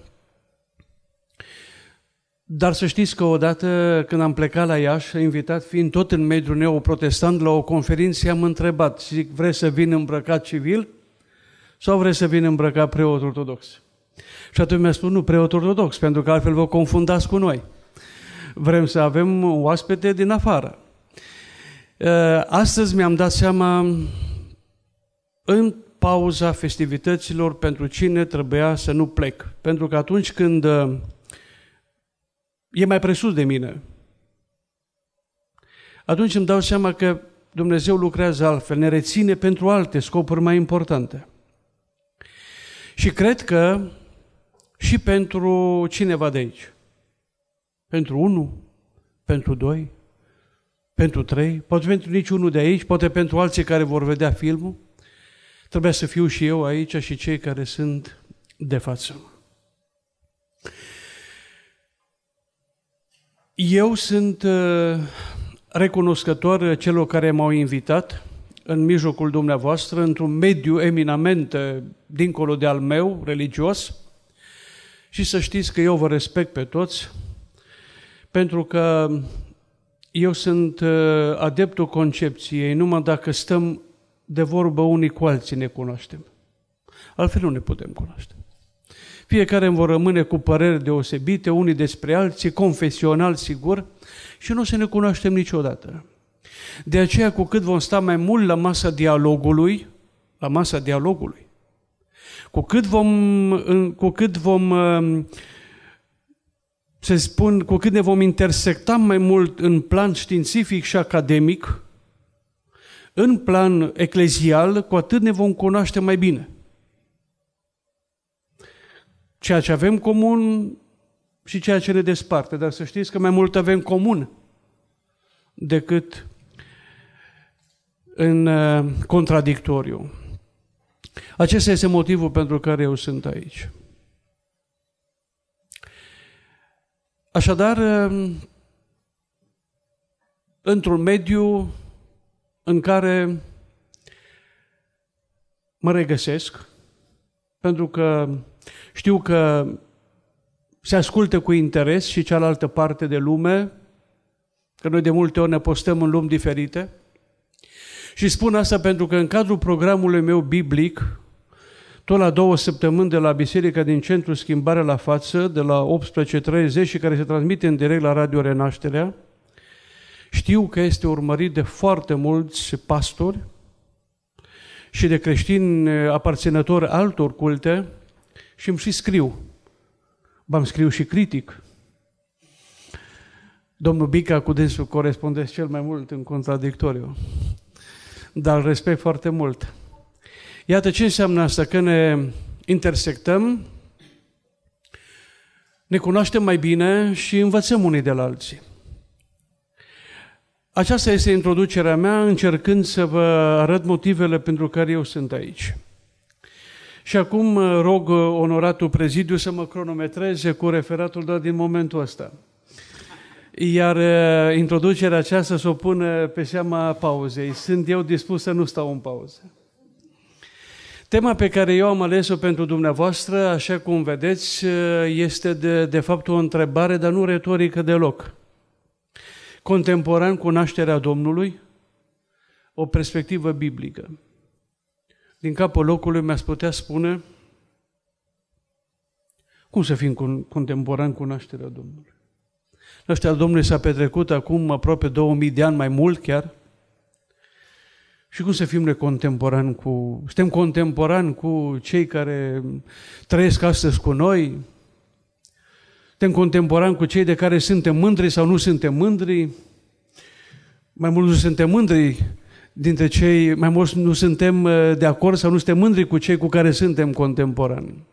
dar să știți că odată când am plecat la Iași, invitat fiind tot în mediul neoprotestant la o conferință, am întrebat, zic, vrei să vin îmbrăcat civil sau vrei să vin îmbrăcat preot ortodox? Și atunci mi-a spus, nu, preot ortodox, pentru că altfel vă confundați cu noi. Vrem să avem oaspete din afară. Uh, astăzi mi-am dat seama, în pauza festivităților, pentru cine trebuia să nu plec. Pentru că atunci când uh, e mai presus de mine, atunci îmi dau seama că Dumnezeu lucrează altfel, ne reține pentru alte scopuri mai importante. Și cred că și pentru cineva de aici, pentru unul, pentru doi, pentru trei, poate pentru niciunul de aici, poate pentru alții care vor vedea filmul. Trebuia să fiu și eu aici și cei care sunt de față. Eu sunt uh, recunoscător celor care m-au invitat în mijlocul dumneavoastră, într-un mediu eminament uh, dincolo de al meu, religios, și să știți că eu vă respect pe toți, pentru că eu sunt uh, adeptul concepției numai dacă stăm de vorbă unii cu alții ne cunoaștem. Altfel nu ne putem cunoaște. Fiecare vor rămâne cu păreri deosebite, unii despre alții, confesional, sigur, și nu o să ne cunoaștem niciodată. De aceea, cu cât vom sta mai mult la masa dialogului, la masa dialogului, cu cât vom, cu cât vom uh, se spun, cu cât ne vom intersecta mai mult în plan științific și academic, în plan eclezial, cu atât ne vom cunoaște mai bine. Ceea ce avem comun și ceea ce ne desparte, dar să știți că mai mult avem comun decât în uh, contradictoriu. Acesta este motivul pentru care eu sunt aici. Așadar, ehm, într-un mediu în care mă regăsesc, pentru că știu că se ascultă cu interes și cealaltă parte de lume, că noi de multe ori ne postăm în lumi diferite. Și spun asta pentru că în cadrul programului meu biblic, tot la două săptămâni de la Biserica din centrul Schimbare la Față, de la 18.30 și care se transmite în direct la Radio Renașterea. Știu că este urmărit de foarte mulți pastori și de creștini aparținători altor culte și îmi și scriu. V-am scriu și critic. Domnul Bica cu dânsul corespondesc cel mai mult în contradictoriu, dar respect foarte mult. Iată ce înseamnă asta, că ne intersectăm, ne cunoaștem mai bine și învățăm unii de la alții. Aceasta este introducerea mea, încercând să vă arăt motivele pentru care eu sunt aici. Și acum rog onoratul prezidiu să mă cronometreze cu referatul dat din momentul ăsta. Iar introducerea aceasta să o pun pe seama pauzei. Sunt eu dispus să nu stau în pauză. Tema pe care eu am ales-o pentru dumneavoastră, așa cum vedeți, este de, de fapt o întrebare, dar nu retorică deloc. Contemporan cu nașterea Domnului, o perspectivă biblică. Din capul locului mi-ați putea spune cum să fim contemporan cu nașterea Domnului. Nașterea Domnului s-a petrecut acum aproape 2000 de ani, mai mult chiar, și cum să fim contemporani cu... Suntem contemporani cu cei care trăiesc astăzi cu noi? Suntem contemporani cu cei de care suntem mândri sau nu suntem mândri? Mai mult nu suntem mândri dintre cei... Mai mult nu suntem uh, de acord sau nu suntem mândri cu cei cu care suntem contemporani.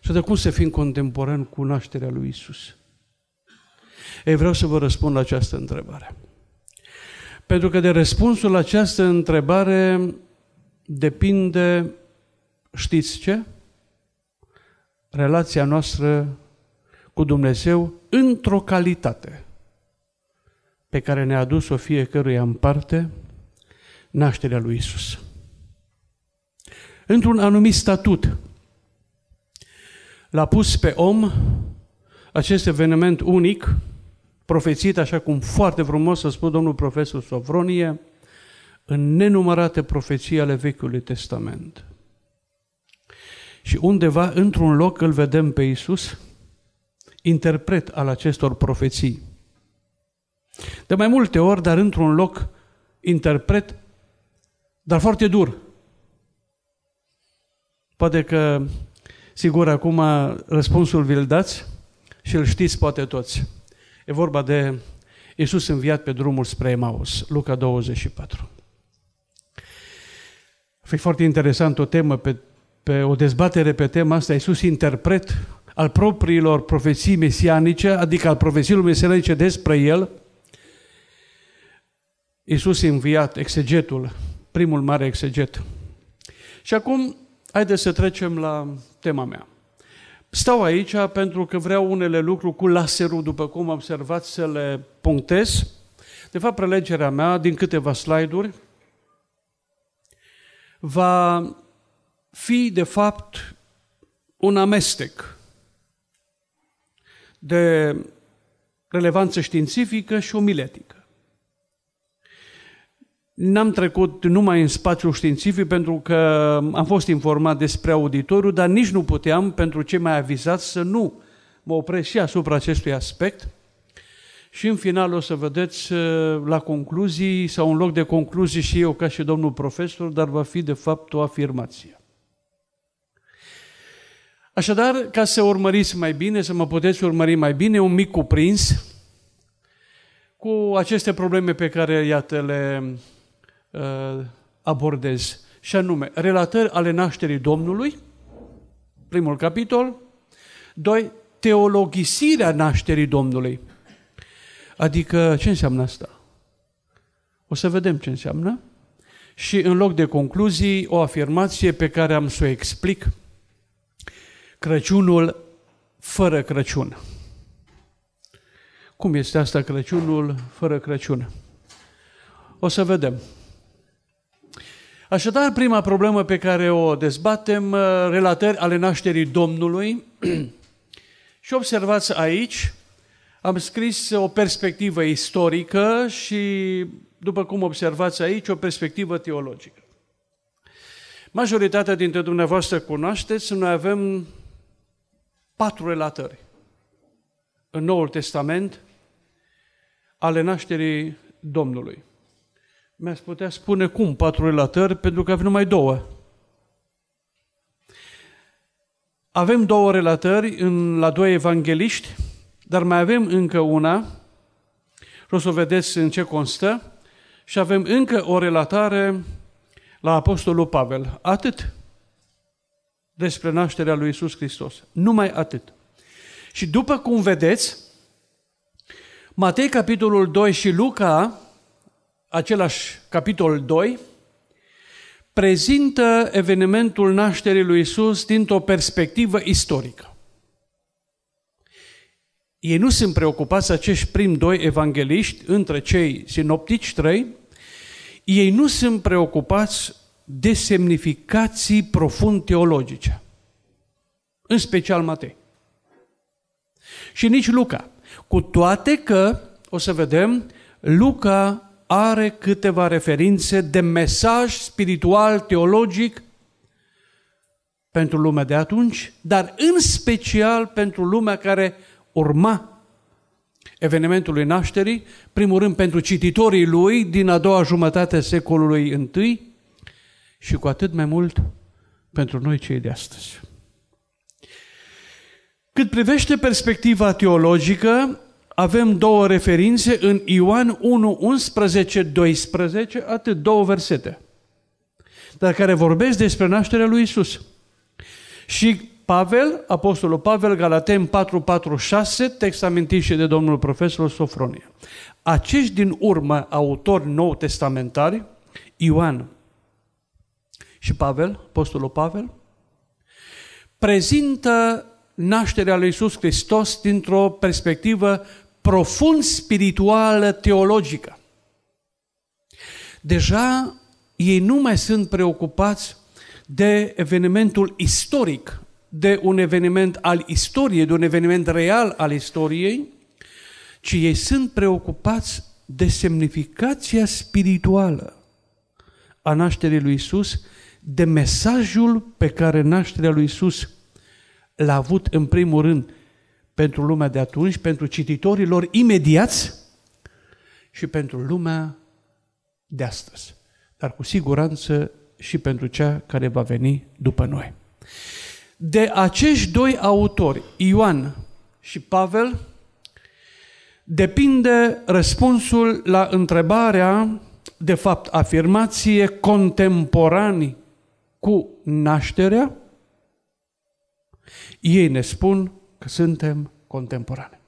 Și de cum să fim contemporani cu nașterea lui Isus? Ei, vreau să vă răspund la această întrebare. Pentru că de răspunsul la această întrebare depinde, știți ce? Relația noastră cu Dumnezeu într-o calitate pe care ne-a adus-o fiecăruia în parte nașterea lui Isus. Într-un anumit statut l-a pus pe om acest eveniment unic profețit, așa cum foarte frumos a spus domnul profesor Sofronie, în nenumărate profeții ale Vechiului Testament. Și undeva, într-un loc, îl vedem pe Iisus, interpret al acestor profeții. De mai multe ori, dar într-un loc, interpret, dar foarte dur. Poate că, sigur, acum răspunsul vi-l dați și îl știți poate toți. E vorba de Iisus înviat pe drumul spre Emaus, Luca 24. Fii foarte interesant o temă, pe, pe o dezbatere pe tema asta, Iisus interpret al propriilor profeții mesianice, adică al profețiilor mesianice despre El, Iisus înviat, exegetul, primul mare exeget. Și acum, haideți să trecem la tema mea. Stau aici pentru că vreau unele lucruri cu laserul, după cum am observat, să le punctez. De fapt, prelegerea mea, din câteva slide-uri, va fi, de fapt, un amestec de relevanță științifică și omiletică. N-am trecut numai în spațiul științific pentru că am fost informat despre auditoriu, dar nici nu puteam, pentru cei mai avizați, să nu mă opresc și asupra acestui aspect. Și în final o să vedeți uh, la concluzii sau în loc de concluzii și eu ca și domnul profesor, dar va fi de fapt o afirmație. Așadar, ca să urmăriți mai bine, să mă puteți urmări mai bine, un mic cuprins cu aceste probleme pe care, iată, le Uh, abordez, și anume relatări ale nașterii Domnului, primul capitol, doi, teologisirea nașterii Domnului. Adică, ce înseamnă asta? O să vedem ce înseamnă și în loc de concluzii, o afirmație pe care am să o explic, Crăciunul fără Crăciun. Cum este asta Crăciunul fără Crăciun? O să vedem. Așadar, prima problemă pe care o dezbatem, uh, relatări ale nașterii Domnului. și observați aici, am scris o perspectivă istorică și, după cum observați aici, o perspectivă teologică. Majoritatea dintre dumneavoastră cunoașteți, noi avem patru relatări în Noul Testament ale nașterii Domnului. Mi-ați putea spune cum patru relatări, pentru că avem numai două. Avem două relatări în, la doi evangeliști, dar mai avem încă una, și o să vedeți în ce constă, și avem încă o relatare la Apostolul Pavel. Atât despre nașterea lui Isus Hristos. Numai atât. Și după cum vedeți, Matei capitolul 2 și Luca același capitol 2, prezintă evenimentul nașterii lui Isus dintr-o perspectivă istorică. Ei nu sunt preocupați, acești prim doi evangeliști, între cei sinoptici trei, ei nu sunt preocupați de semnificații profund teologice, în special Matei. Și nici Luca. Cu toate că, o să vedem, Luca are câteva referințe de mesaj spiritual, teologic pentru lumea de atunci, dar în special pentru lumea care urma evenimentului nașterii, primul rând pentru cititorii lui din a doua jumătate a secolului I și cu atât mai mult pentru noi cei de astăzi. Cât privește perspectiva teologică, avem două referințe în Ioan 1, 11, 12, atât două versete, dar care vorbesc despre nașterea lui Isus. Și Pavel, Apostolul Pavel, Galaten 6, text amintit și de domnul profesor Sofronie. Acești din urmă autori nou testamentari, Ioan și Pavel, Apostolul Pavel, prezintă nașterea lui Iisus Hristos dintr-o perspectivă profund spirituală teologică. Deja ei nu mai sunt preocupați de evenimentul istoric, de un eveniment al istoriei, de un eveniment real al istoriei, ci ei sunt preocupați de semnificația spirituală a nașterii lui Isus, de mesajul pe care nașterea lui Isus l-a avut în primul rând pentru lumea de atunci, pentru cititorii lor imediați și pentru lumea de astăzi, dar cu siguranță și pentru cea care va veni după noi. De acești doi autori, Ioan și Pavel, depinde răspunsul la întrebarea, de fapt afirmație, contemporani cu nașterea, ei ne spun că suntem contemporani.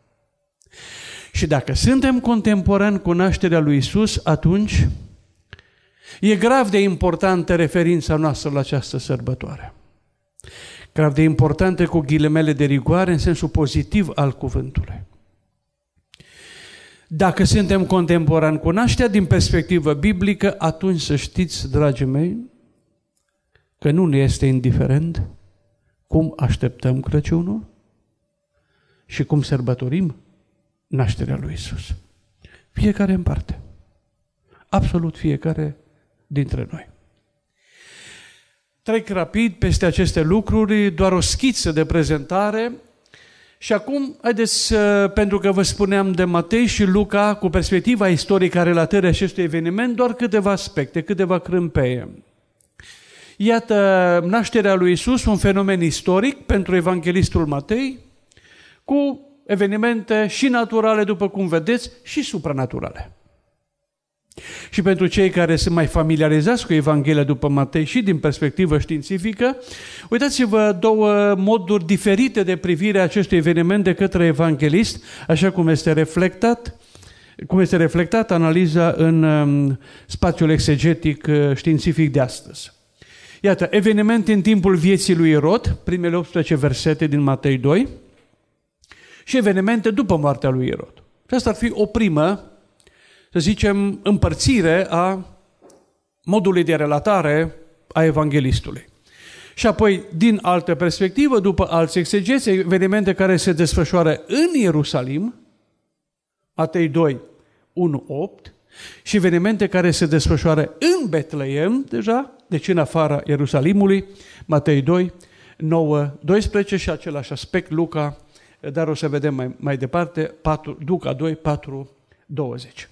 Și dacă suntem contemporani cu nașterea lui Isus, atunci e grav de importantă referința noastră la această sărbătoare. Grav de importantă cu ghilimele de rigoare în sensul pozitiv al cuvântului. Dacă suntem contemporani cu nașterea din perspectivă biblică, atunci să știți, dragii mei, că nu ne este indiferent cum așteptăm Crăciunul, și cum sărbătorim nașterea lui Isus. Fiecare în parte. Absolut fiecare dintre noi. Trec rapid peste aceste lucruri, doar o schiță de prezentare și acum, haideți, uh, pentru că vă spuneam de Matei și Luca, cu perspectiva istorică a relatării acestui eveniment, doar câteva aspecte, câteva crâmpeie. Iată nașterea lui Isus, un fenomen istoric pentru evanghelistul Matei, cu evenimente și naturale, după cum vedeți, și supranaturale. Și pentru cei care sunt mai familiarizați cu Evanghelia după Matei și din perspectivă științifică, uitați-vă două moduri diferite de privire a acestui eveniment de către evanghelist, așa cum este reflectat cum este reflectată analiza în um, spațiul exegetic uh, științific de astăzi. Iată, eveniment în timpul vieții lui Rod, primele 18 versete din Matei 2, și evenimente după moartea lui Irod. Și asta ar fi o primă, să zicem, împărțire a modului de relatare a evanghelistului. Și apoi, din altă perspectivă, după alți exegeți, evenimente care se desfășoară în Ierusalim, Matei 2, 1, 8, și evenimente care se desfășoară în Betleem, deja, deci în afara Ierusalimului, Matei 2, 9, 12 și același aspect, Luca dar o să vedem mai, mai departe, 4, Duca 2, 4, 20.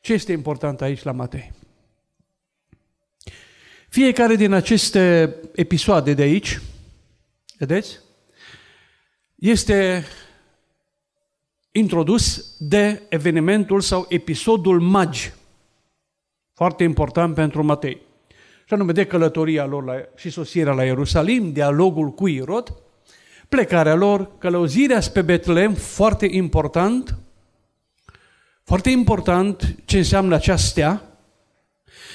Ce este important aici la Matei? Fiecare din aceste episoade de aici, vedeți, este introdus de evenimentul sau episodul magi, foarte important pentru Matei. Și anume de călătoria lor la, și sosirea la Ierusalim, dialogul cu Irod Plecarea lor, călăuzirea spre Betlehem, foarte important, foarte important ce înseamnă acea stea,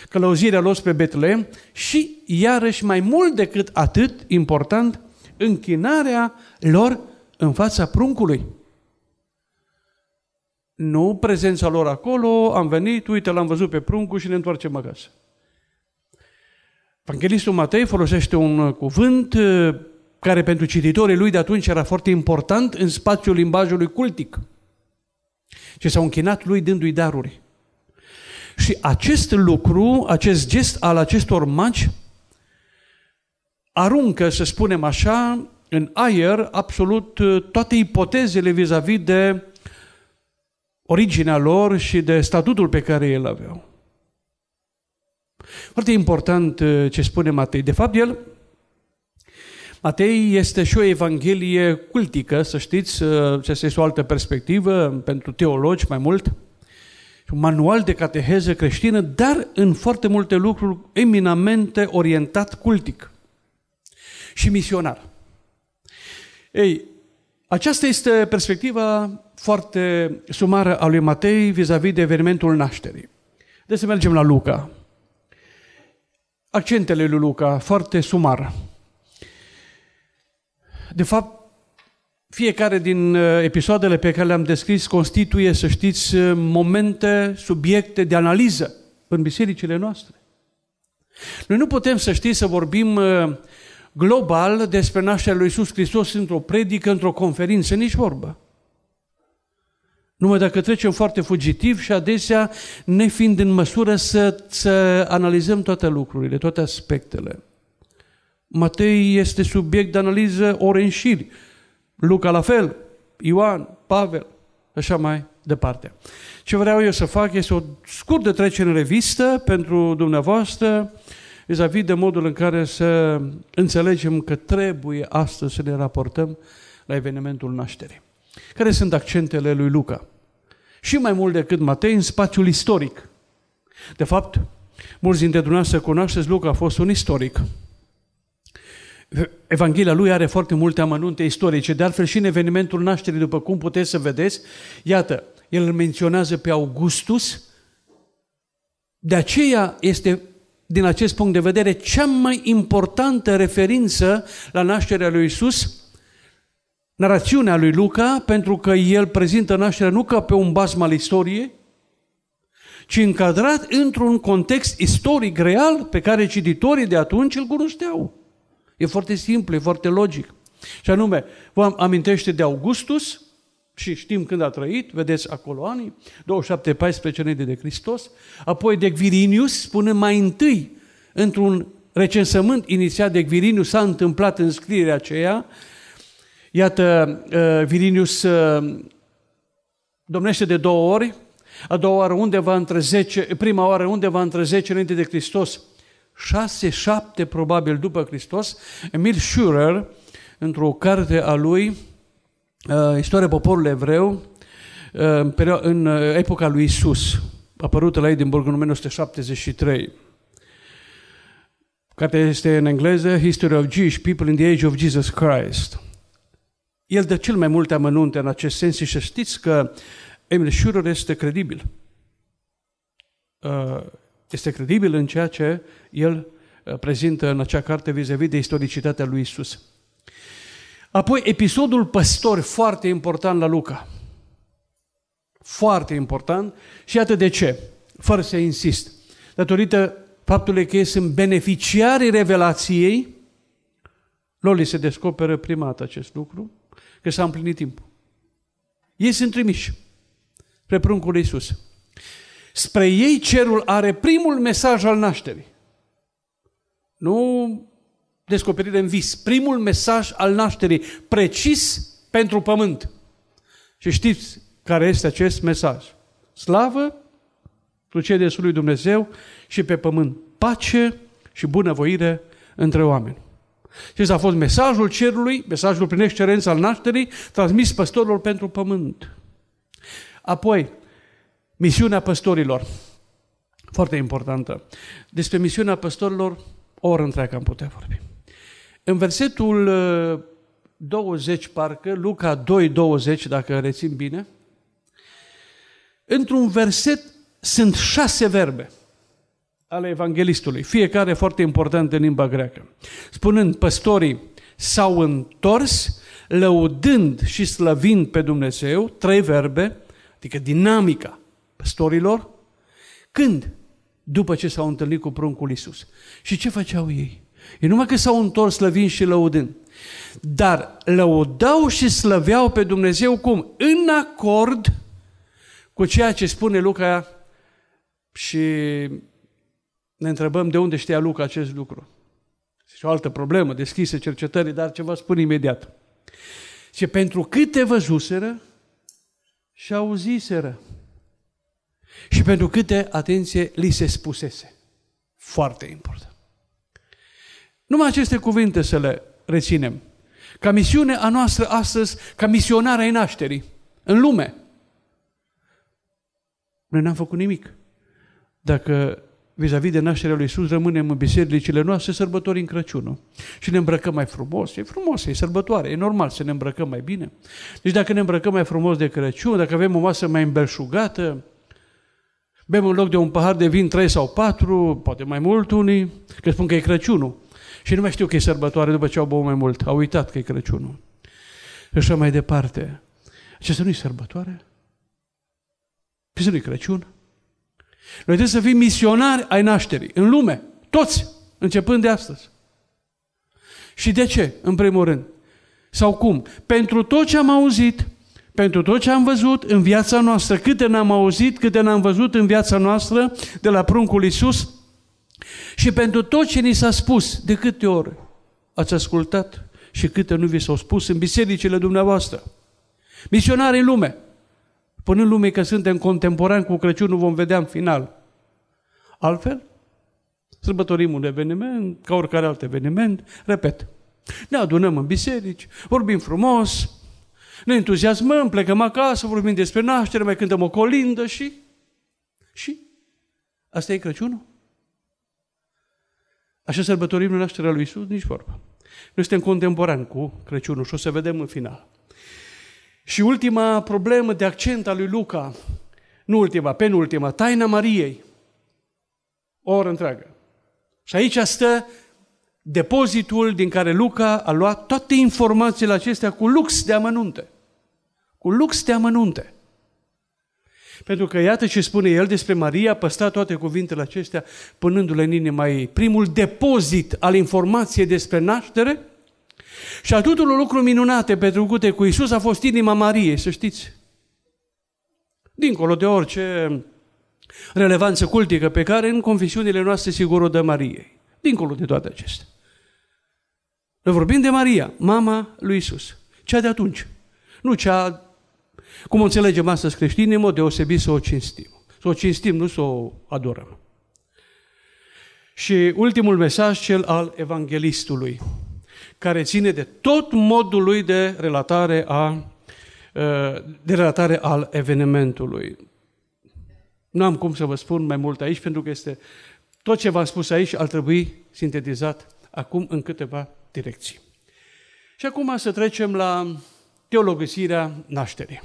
călăuzirea lor spre Betlehem și, iarăși, mai mult decât atât, important, închinarea lor în fața pruncului. Nu prezența lor acolo, am venit, uite, l-am văzut pe pruncul și ne întoarcem acasă. Evanghelistul Matei folosește un cuvânt care pentru cititorii lui de atunci era foarte important în spațiul limbajului cultic. Și s-au închinat lui dându-i daruri. Și acest lucru, acest gest al acestor magi, aruncă, să spunem așa, în aer absolut uh, toate ipotezele vis-a-vis -vis de originea lor și de statutul pe care el aveau. Foarte important uh, ce spune Matei. De fapt, el Matei este și o evanghelie cultică, să știți, aceasta este o altă perspectivă pentru teologi mai mult, un manual de cateheză creștină, dar în foarte multe lucruri eminamente orientat cultic și misionar. Ei, aceasta este perspectiva foarte sumară a lui Matei vis-a-vis -vis de evenimentul nașterii. Deci să mergem la Luca. Accentele lui Luca, foarte sumar. De fapt, fiecare din uh, episoadele pe care le-am descris constituie, să știți, uh, momente, subiecte de analiză în bisericile noastre. Noi nu putem, să știți, să vorbim uh, global despre nașterea lui Iisus Hristos într-o predică, într-o conferință, nici vorbă. Numai dacă trecem foarte fugitiv și adesea ne fiind în măsură să, să analizăm toate lucrurile, toate aspectele. Matei este subiect de analiză ori în șir. Luca la fel, Ioan, Pavel, așa mai departe. Ce vreau eu să fac este o scurtă trecere în revistă pentru dumneavoastră vis-a-vis de modul în care să înțelegem că trebuie astăzi să ne raportăm la evenimentul nașterii. Care sunt accentele lui Luca? Și mai mult decât Matei, în spațiul istoric. De fapt, mulți dintre dumneavoastră cunoașteți, Luca a fost un istoric. Evanghelia lui are foarte multe amănunte istorice, de altfel și în evenimentul nașterii, după cum puteți să vedeți, iată, el îl menționează pe Augustus, de aceea este, din acest punct de vedere, cea mai importantă referință la nașterea lui Isus, narațiunea lui Luca, pentru că el prezintă nașterea nu ca pe un basm al istoriei, ci încadrat într-un context istoric real pe care cititorii de atunci îl cunoșteau. E foarte simplu, e foarte logic. Și anume, vă amintește de Augustus și știm când a trăit, vedeți acolo anii, 27-14 ne de Hristos, apoi de Quirinius, spune mai întâi, într-un recensământ inițiat de Quirinius, s-a întâmplat în scrierea aceea, iată, Quirinius uh, uh, domnește de două ori, a doua oară undeva între 10, prima oară undeva între 10 înainte de Hristos, 6-7 probabil după Hristos, Emil Schurer, într-o carte a lui, uh, Istoria poporului evreu, uh, în uh, epoca lui Isus, apărută la Edinburgh în 1973. Cartea este în engleză, History of Jewish People in the Age of Jesus Christ. El dă cel mai multe amănunte în acest sens și știți că Emil Schurer este credibil este credibil în ceea ce el uh, prezintă în acea carte vis-a-vis -vis de istoricitatea lui Isus. Apoi, episodul păstori, foarte important la Luca. Foarte important și iată de ce, fără să insist. Datorită faptului că ei sunt beneficiarii revelației, lor li se descoperă prima dată acest lucru, că s-a împlinit timpul. Ei sunt trimiși spre pruncul Iisus. Spre ei cerul are primul mesaj al nașterii. Nu descoperire în vis. Primul mesaj al nașterii, precis pentru pământ. Și știți care este acest mesaj. Slavă, de lui Dumnezeu și pe pământ pace și bunăvoire între oameni. Și a fost mesajul cerului, mesajul prin excelență al nașterii, transmis păstorilor pentru pământ. Apoi, Misiunea păstorilor. Foarte importantă. Despre misiunea păstorilor, o oră întreagă am putea vorbi. În versetul 20, uh, parcă, Luca 2, 20, dacă rețin bine, într-un verset sunt șase verbe ale evanghelistului, fiecare foarte important în limba greacă. Spunând, păstorii s-au întors, lăudând și slăvind pe Dumnezeu, trei verbe, adică dinamica păstorilor? Când? După ce s-au întâlnit cu pruncul Isus. Și ce făceau ei? E numai că s-au întors slăvind și lăudând, dar lăudau și slăveau pe Dumnezeu cum? În acord cu ceea ce spune Luca și ne întrebăm de unde știa Luca acest lucru. Și o altă problemă deschisă cercetării, dar ce vă spun imediat. Și pentru câte văzuseră și auziseră și pentru câte, atenție, li se spusese. Foarte important. Numai aceste cuvinte să le reținem. Ca misiune a noastră astăzi, ca misionare ai nașterii, în lume. Noi n-am făcut nimic. Dacă vis-a-vis de nașterea lui Isus, rămânem în bisericile noastre, sărbătorim Crăciunul. Și ne îmbrăcăm mai frumos. E frumos, e sărbătoare, e normal să ne îmbrăcăm mai bine. Deci dacă ne îmbrăcăm mai frumos de Crăciun, dacă avem o masă mai îmbelșugată, Bem în loc de un pahar de vin trei sau patru, poate mai mult unii, că spun că e Crăciunul. Și nu mai știu că e sărbătoare după ce au băut mai mult. Au uitat că e Crăciunul. Și așa mai departe. Acesta nu i sărbătoare? Păi nu i Crăciun? Noi trebuie să fim misionari ai nașterii, în lume, toți, începând de astăzi. Și de ce, în primul rând? Sau cum? Pentru tot ce am auzit, pentru tot ce am văzut în viața noastră, câte n-am auzit, câte n-am văzut în viața noastră de la pruncul Iisus și pentru tot ce ni s-a spus, de câte ori ați ascultat și câte nu vi s-au spus în bisericile dumneavoastră. Misionari în lume, până în lume că suntem contemporani cu Crăciunul, vom vedea în final. Altfel, sărbătorim un eveniment, ca oricare alt eveniment, repet, ne adunăm în biserici, vorbim frumos, ne entuziasmăm, plecăm acasă, vorbim despre naștere, mai cântăm o colindă și... Și? Asta e Crăciunul? Așa sărbătorim nașterea lui Isus, nici vorba. Noi suntem contemporani cu Crăciunul și o să vedem în final. Și ultima problemă de accent a lui Luca, nu ultima, penultima, taina Mariei, o oră întreagă. Și aici stă depozitul din care Luca a luat toate informațiile acestea cu lux de amănunte. Cu lux de amănunte. Pentru că iată ce spune el despre Maria, a păstrat toate cuvintele acestea, punându-le în inima ei. Primul depozit al informației despre naștere și a tuturor lucruri minunate petrecute cu Isus a fost inima Mariei, să știți. Dincolo de orice relevanță cultică pe care în confesiunile noastre sigur o dă Mariei. Dincolo de toate acestea. Noi vorbim de Maria, mama lui Isus. Cea de atunci. Nu cea, cum o înțelegem astăzi creștinii, în mod deosebit să o cinstim. Să o cinstim, nu să o adorăm. Și ultimul mesaj, cel al evanghelistului, care ține de tot modul lui de relatare, a, ă, de relatare al evenimentului. Nu am cum să vă spun mai mult aici, pentru că este tot ce v-am spus aici ar trebui sintetizat acum în câteva direcții. Și acum să trecem la teologisirea nașterii.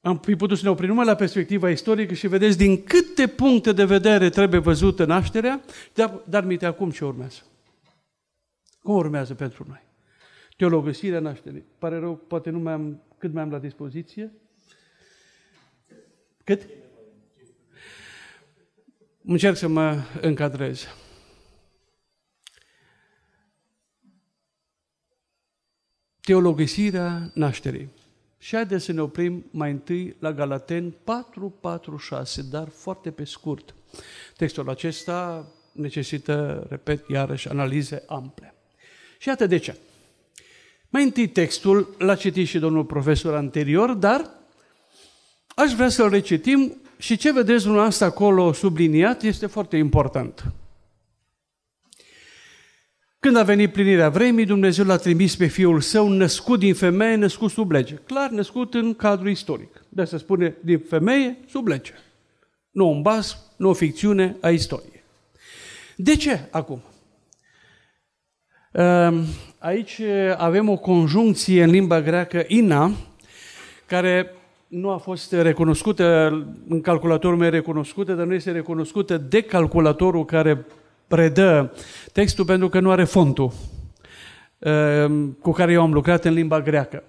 Am fi putut să ne oprim numai la perspectiva istorică și vedeți din câte puncte de vedere trebuie văzută nașterea, dar, dar minte acum ce urmează. Cum urmează pentru noi? Teologisirea nașterii. Pare rău, poate nu mai am, cât mai am la dispoziție? Cât? Încerc să mă încadrez. teologisirea nașterii. Și haideți să ne oprim mai întâi la Galaten 446, dar foarte pe scurt. Textul acesta necesită, repet, iarăși analize ample. Și iată de ce. Mai întâi textul l-a citit și domnul profesor anterior, dar aș vrea să-l recitim și ce vedeți dumneavoastră acolo subliniat este foarte important. Când a venit plinirea vremii, Dumnezeu l-a trimis pe Fiul Său, născut din femeie, născut sub lege. Clar născut în cadrul istoric. De se spune din femeie, sub lege. Nu un bas, nu o ficțiune a istoriei. De ce acum? Ehm, aici eh, avem o conjuncție în limba greacă, ina, care nu a fost recunoscută, în calculatorul meu recunoscută, dar nu este recunoscută de calculatorul care predă textul pentru că nu are fontul ehm, cu care eu am lucrat în limba greacă.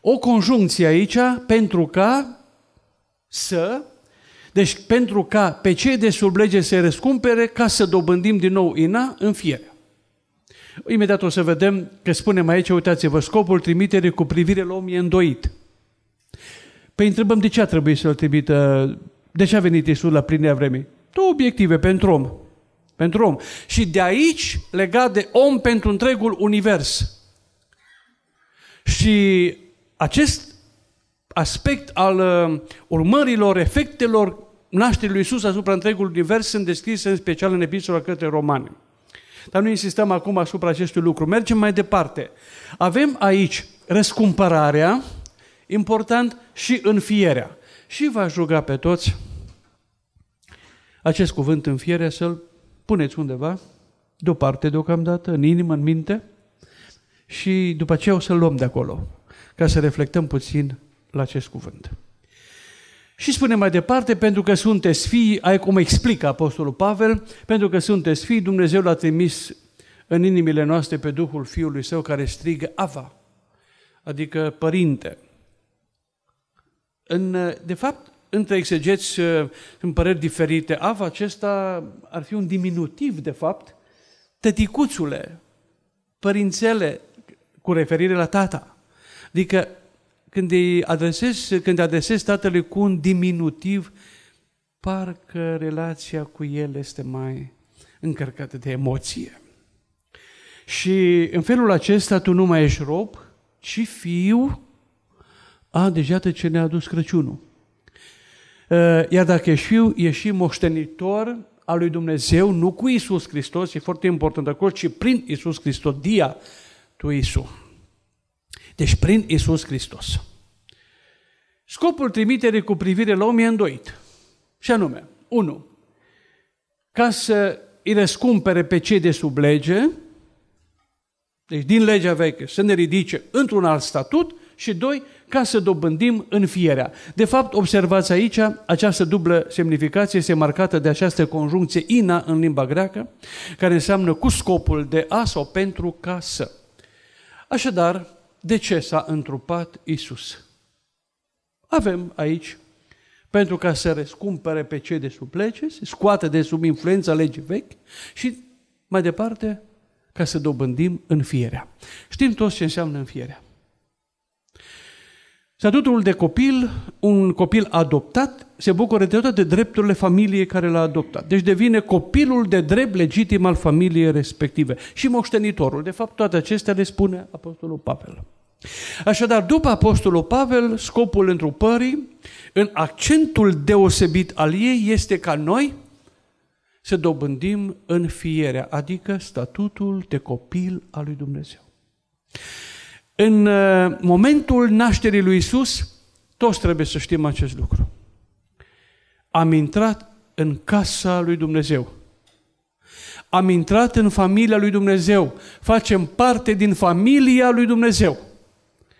O conjuncție aici pentru ca să, deci pentru ca pe cei de sub lege să răscumpere ca să dobândim din nou ina în fiere. Imediat o să vedem că spunem aici, uitați-vă, scopul trimiterii cu privire la om e îndoit. Păi întrebăm de ce a trebuit să-l trimită, de ce a venit Isus la plinia vremii? Două obiective pentru om pentru om. Și de aici, legat de om pentru întregul univers. Și acest aspect al uh, urmărilor, efectelor nașterii lui Isus asupra întregului univers sunt descrise în special în epistola către romani. Dar nu insistăm acum asupra acestui lucru. Mergem mai departe. Avem aici răscumpărarea, important, și înfierea. Și vă aș ruga pe toți acest cuvânt înfiere să-l puneți undeva, deoparte deocamdată, în inimă, în minte, și după aceea o să luăm de acolo, ca să reflectăm puțin la acest cuvânt. Și spune mai departe, pentru că sunteți fii, ai cum explică Apostolul Pavel, pentru că sunteți fii, Dumnezeu l-a trimis în inimile noastre pe Duhul Fiului Său care strigă Ava, adică Părinte. În, de fapt, între exegeți uh, sunt păreri diferite. Av acesta ar fi un diminutiv, de fapt, tăticuțule, părințele, cu referire la tata. Adică când îi adresez, când adresez tatălui cu un diminutiv, parcă relația cu el este mai încărcată de emoție. Și în felul acesta tu nu mai ești rob, ci fiu, a, deja deci te ce ne-a adus Crăciunul. Eh, iar dacă ești fiu, ești și moștenitor al lui Dumnezeu, nu cu Isus Hristos, e foarte important acolo, ci prin Isus Hristos, dia tu Isus. Deci prin Isus Hristos. Scopul trimiterii cu privire la om e îndoit. Și anume, 1. Ca să îi răscumpere pe cei de sub lege, deci din legea veche, să ne ridice într-un alt statut și doi, ca să dobândim înfierea. De fapt, observați aici, această dublă semnificație este marcată de această conjuncție ina în limba greacă, care înseamnă cu scopul de a sau pentru ca să. Așadar, de ce s-a întrupat Isus? Avem aici, pentru ca să răscumpere pe cei de sub lege, să scoată de sub influența legii vechi și, mai departe, ca să dobândim înfierea. Știm toți ce înseamnă înfierea. Statutul de copil, un copil adoptat, se bucură de toate drepturile familiei care l-a adoptat. Deci devine copilul de drept legitim al familiei respective și moștenitorul. De fapt, toate acestea le spune Apostolul Pavel. Așadar, după Apostolul Pavel, scopul întrupării, în accentul deosebit al ei, este ca noi să dobândim în fierea, adică statutul de copil al lui Dumnezeu. În uh, momentul nașterii lui Isus, toți trebuie să știm acest lucru. Am intrat în casa lui Dumnezeu. Am intrat în familia lui Dumnezeu. Facem parte din familia lui Dumnezeu.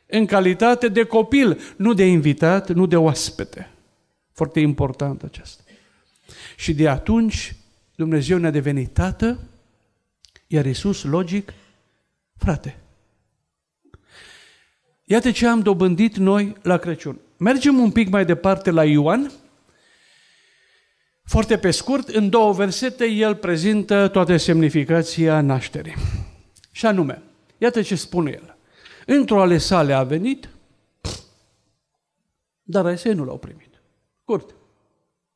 În calitate de copil, nu de invitat, nu de oaspete. Foarte important acesta. Și de atunci Dumnezeu ne-a devenit tată, iar Isus, logic, frate. Iată ce am dobândit noi la Crăciun. Mergem un pic mai departe la Ioan. Foarte pe scurt, în două versete, el prezintă toate semnificația nașterii. Și anume, iată ce spune el. Într-o ale sale a venit, dar ai nu l-au primit. Curt,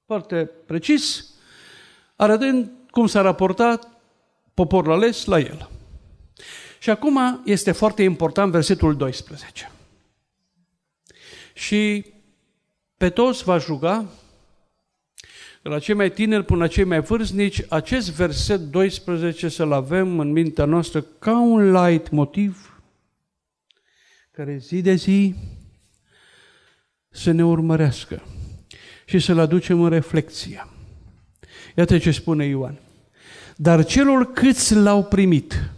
foarte precis, arătând cum s-a raportat poporul ales la el. Și acum este foarte important versetul 12. Și pe toți va juga, de la cei mai tineri până la cei mai vârstnici, acest verset 12 să-l avem în mintea noastră ca un light motiv care zi de zi să ne urmărească și să-l aducem în reflexie. Iată ce spune Ioan. Dar celor câți l-au primit,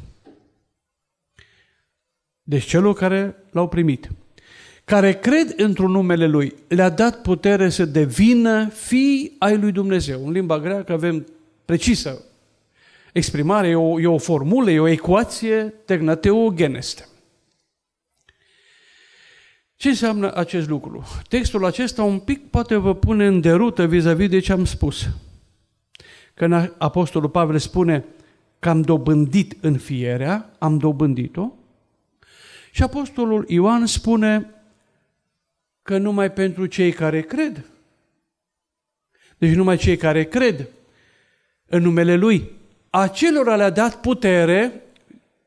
deci celor care l-au primit. Care cred într-un numele Lui, le-a dat putere să devină fii ai Lui Dumnezeu. În limba greacă avem precisă exprimare, e o, e o formulă, e o ecuație geneste. Ce înseamnă acest lucru? Textul acesta un pic poate vă pune în derută vis-a-vis de ce am spus. Când Apostolul Pavel spune că am dobândit în fierea, am dobândit-o, și Apostolul Ioan spune că numai pentru cei care cred. Deci numai cei care cred în numele Lui. Acelora le-a dat putere,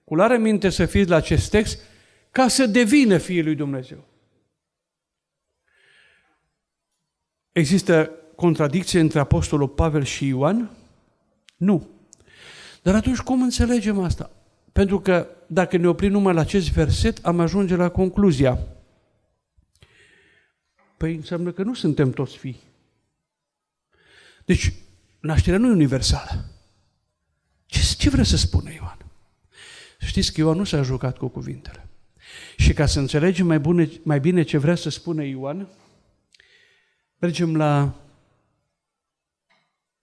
cu lare minte să fiți la acest text, ca să devină Fiul lui Dumnezeu. Există contradicție între Apostolul Pavel și Ioan? Nu. Dar atunci cum înțelegem asta? Pentru că dacă ne oprim numai la acest verset, am ajunge la concluzia. Păi înseamnă că nu suntem toți fii. Deci, nașterea nu e universală. Ce, ce vrea să spună Ioan? Știți că Ioan nu s-a jucat cu cuvintele. Și ca să înțelegem mai, bune, mai bine ce vrea să spună Ioan, mergem la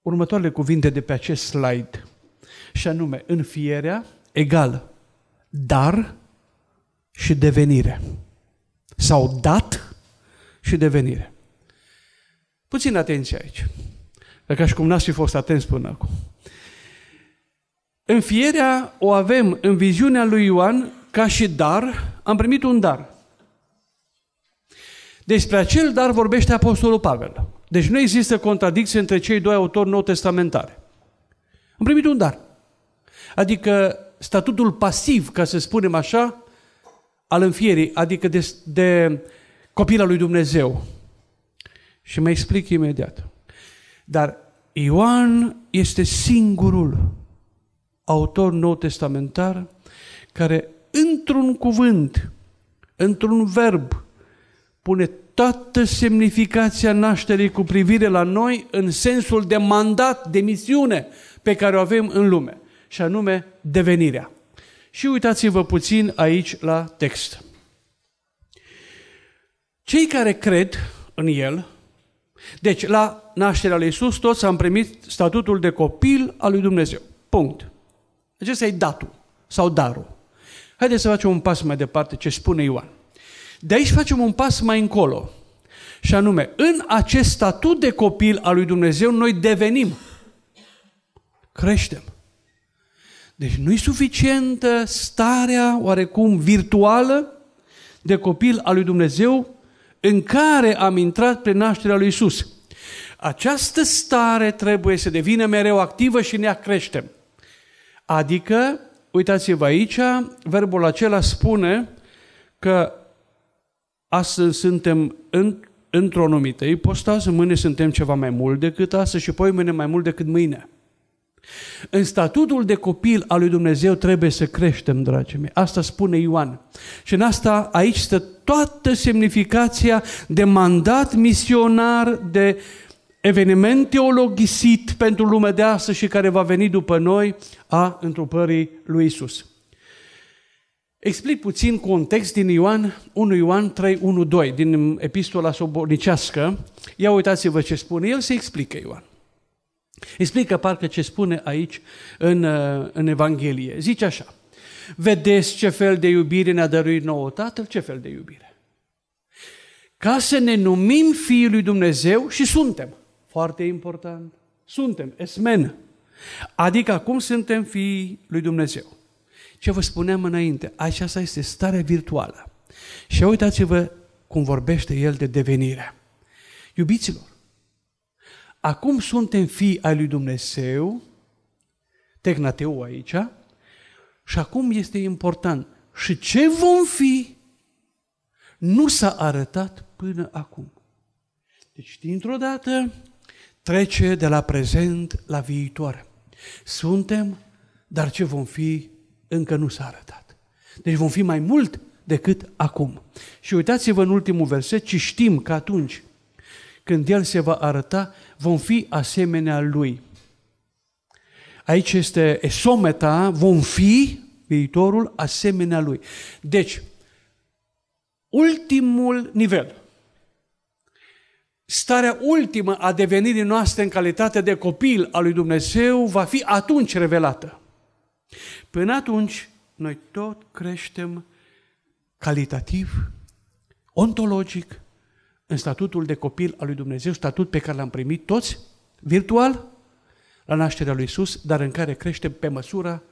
următoarele cuvinte de pe acest slide, și anume, în fierea, egal dar și devenire. Sau dat și devenire. Puțin atenție aici. Dacă aș cum n-ați fi fost atenți până acum. În fierea o avem în viziunea lui Ioan ca și dar. Am primit un dar. Despre acel dar vorbește Apostolul Pavel. Deci nu există contradicție între cei doi autori nou testamentare. Am primit un dar. Adică statutul pasiv, ca să spunem așa, al înfierii, adică de, de copila lui Dumnezeu. Și mă explic imediat. Dar Ioan este singurul autor nou testamentar care într-un cuvânt, într-un verb, pune toată semnificația nașterii cu privire la noi în sensul de mandat, de misiune pe care o avem în lume și anume devenirea. Și uitați-vă puțin aici la text. Cei care cred în El, deci la nașterea lui Isus, toți am primit statutul de copil al lui Dumnezeu. Punct. Acesta e datul sau darul. Haideți să facem un pas mai departe ce spune Ioan. De aici facem un pas mai încolo. Și anume, în acest statut de copil al lui Dumnezeu, noi devenim. Creștem. Deci nu-i suficientă starea oarecum virtuală de copil al lui Dumnezeu în care am intrat prin nașterea lui Isus. Această stare trebuie să devină mereu activă și ne crește. Adică, uitați-vă aici, verbul acela spune că astăzi suntem în, într-o anumită ipostază, mâine suntem ceva mai mult decât astăzi și poi mâine mai mult decât mâine. În statutul de copil al lui Dumnezeu trebuie să creștem, dragii mei. Asta spune Ioan. Și în asta aici stă toată semnificația de mandat misionar, de eveniment teologisit pentru lumea de astăzi și care va veni după noi a întrupării lui Isus. Explic puțin context din Ioan 1 Ioan 3, 1, 2, din epistola sobornicească. Ia uitați-vă ce spune. El se explică Ioan. Explică parcă ce spune aici în, uh, în Evanghelie. Zice așa, vedeți ce fel de iubire ne-a dăruit nouă Tatăl? Ce fel de iubire? Ca să ne numim Fiul lui Dumnezeu și suntem. Foarte important. Suntem, esmen. Adică acum suntem fiii lui Dumnezeu. Ce vă spuneam înainte, aceasta este starea virtuală. Și uitați-vă cum vorbește el de devenire. Iubiților, Acum suntem fii ai lui Dumnezeu, tecnateu aici, și acum este important. Și ce vom fi nu s-a arătat până acum. Deci, dintr-o dată, trece de la prezent la viitoare. Suntem, dar ce vom fi încă nu s-a arătat. Deci vom fi mai mult decât acum. Și uitați-vă în ultimul verset, ci știm că atunci când El se va arăta, vom fi asemenea Lui. Aici este esometa, vom fi viitorul asemenea Lui. Deci, ultimul nivel, starea ultimă a devenirii noastre în calitate de copil al lui Dumnezeu va fi atunci revelată. Până atunci, noi tot creștem calitativ, ontologic, în statutul de copil al lui Dumnezeu, statut pe care l-am primit toți, virtual, la nașterea lui Isus, dar în care creștem pe măsura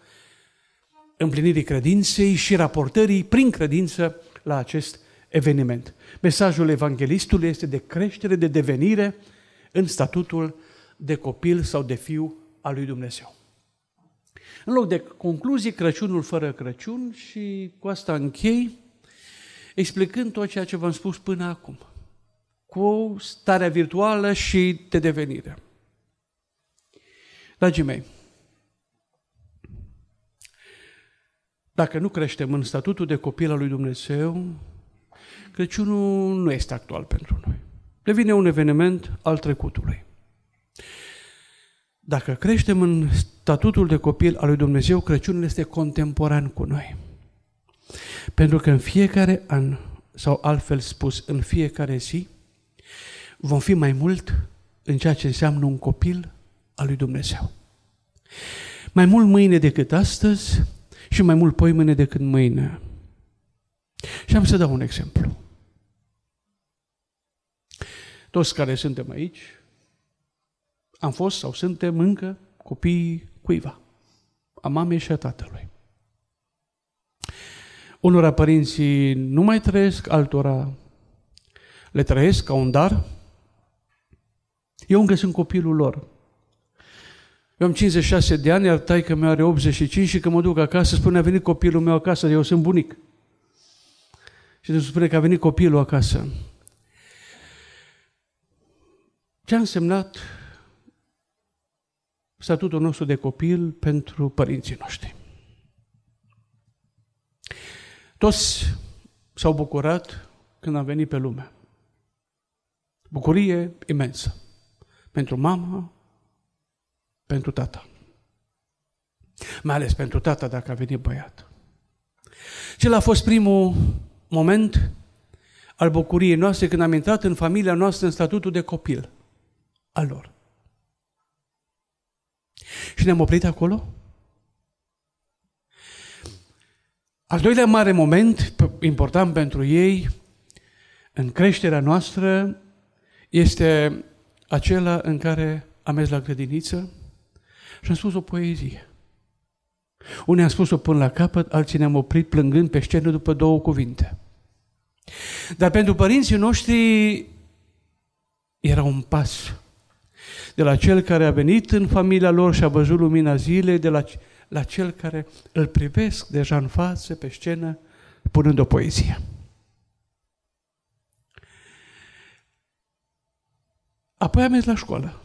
împlinirii credinței și raportării prin credință la acest eveniment. Mesajul evanghelistului este de creștere, de devenire în statutul de copil sau de fiu al lui Dumnezeu. În loc de concluzii, Crăciunul fără Crăciun și cu asta închei, explicând tot ceea ce v-am spus până acum – cu starea virtuală și de devenire. Dragii mei, dacă nu creștem în statutul de copil al lui Dumnezeu, Crăciunul nu este actual pentru noi. Devine un eveniment al trecutului. Dacă creștem în statutul de copil al lui Dumnezeu, Crăciunul este contemporan cu noi. Pentru că în fiecare an, sau altfel spus, în fiecare zi, vom fi mai mult în ceea ce înseamnă un copil al lui Dumnezeu. Mai mult mâine decât astăzi și mai mult mâine decât mâine. Și am să dau un exemplu. Toți care suntem aici, am fost sau suntem încă copiii cuiva, a mamei și a tatălui. Unora părinții nu mai trăiesc, altora le trăiesc ca un dar, eu încă sunt copilul lor. Eu am 56 de ani, iar taică mea are 85 și când mă duc acasă, spune, a venit copilul meu acasă, eu sunt bunic. Și se spune că a venit copilul acasă. Ce a însemnat statutul nostru de copil pentru părinții noștri? Toți s-au bucurat când am venit pe lume. Bucurie imensă pentru mama, pentru tata. Mai ales pentru tata dacă a venit băiat. Cel a fost primul moment al bucuriei noastre când am intrat în familia noastră în statutul de copil al lor. Și ne-am oprit acolo. Al doilea mare moment, important pentru ei, în creșterea noastră, este acela în care am mers la grădiniță și am spus o poezie. Unii am spus-o până la capăt, alții ne-am oprit plângând pe scenă după două cuvinte. Dar pentru părinții noștri era un pas de la cel care a venit în familia lor și a văzut lumina zilei, de la, la cel care îl privesc deja în față, pe scenă, punând o poezie. Apoi a mers la școală.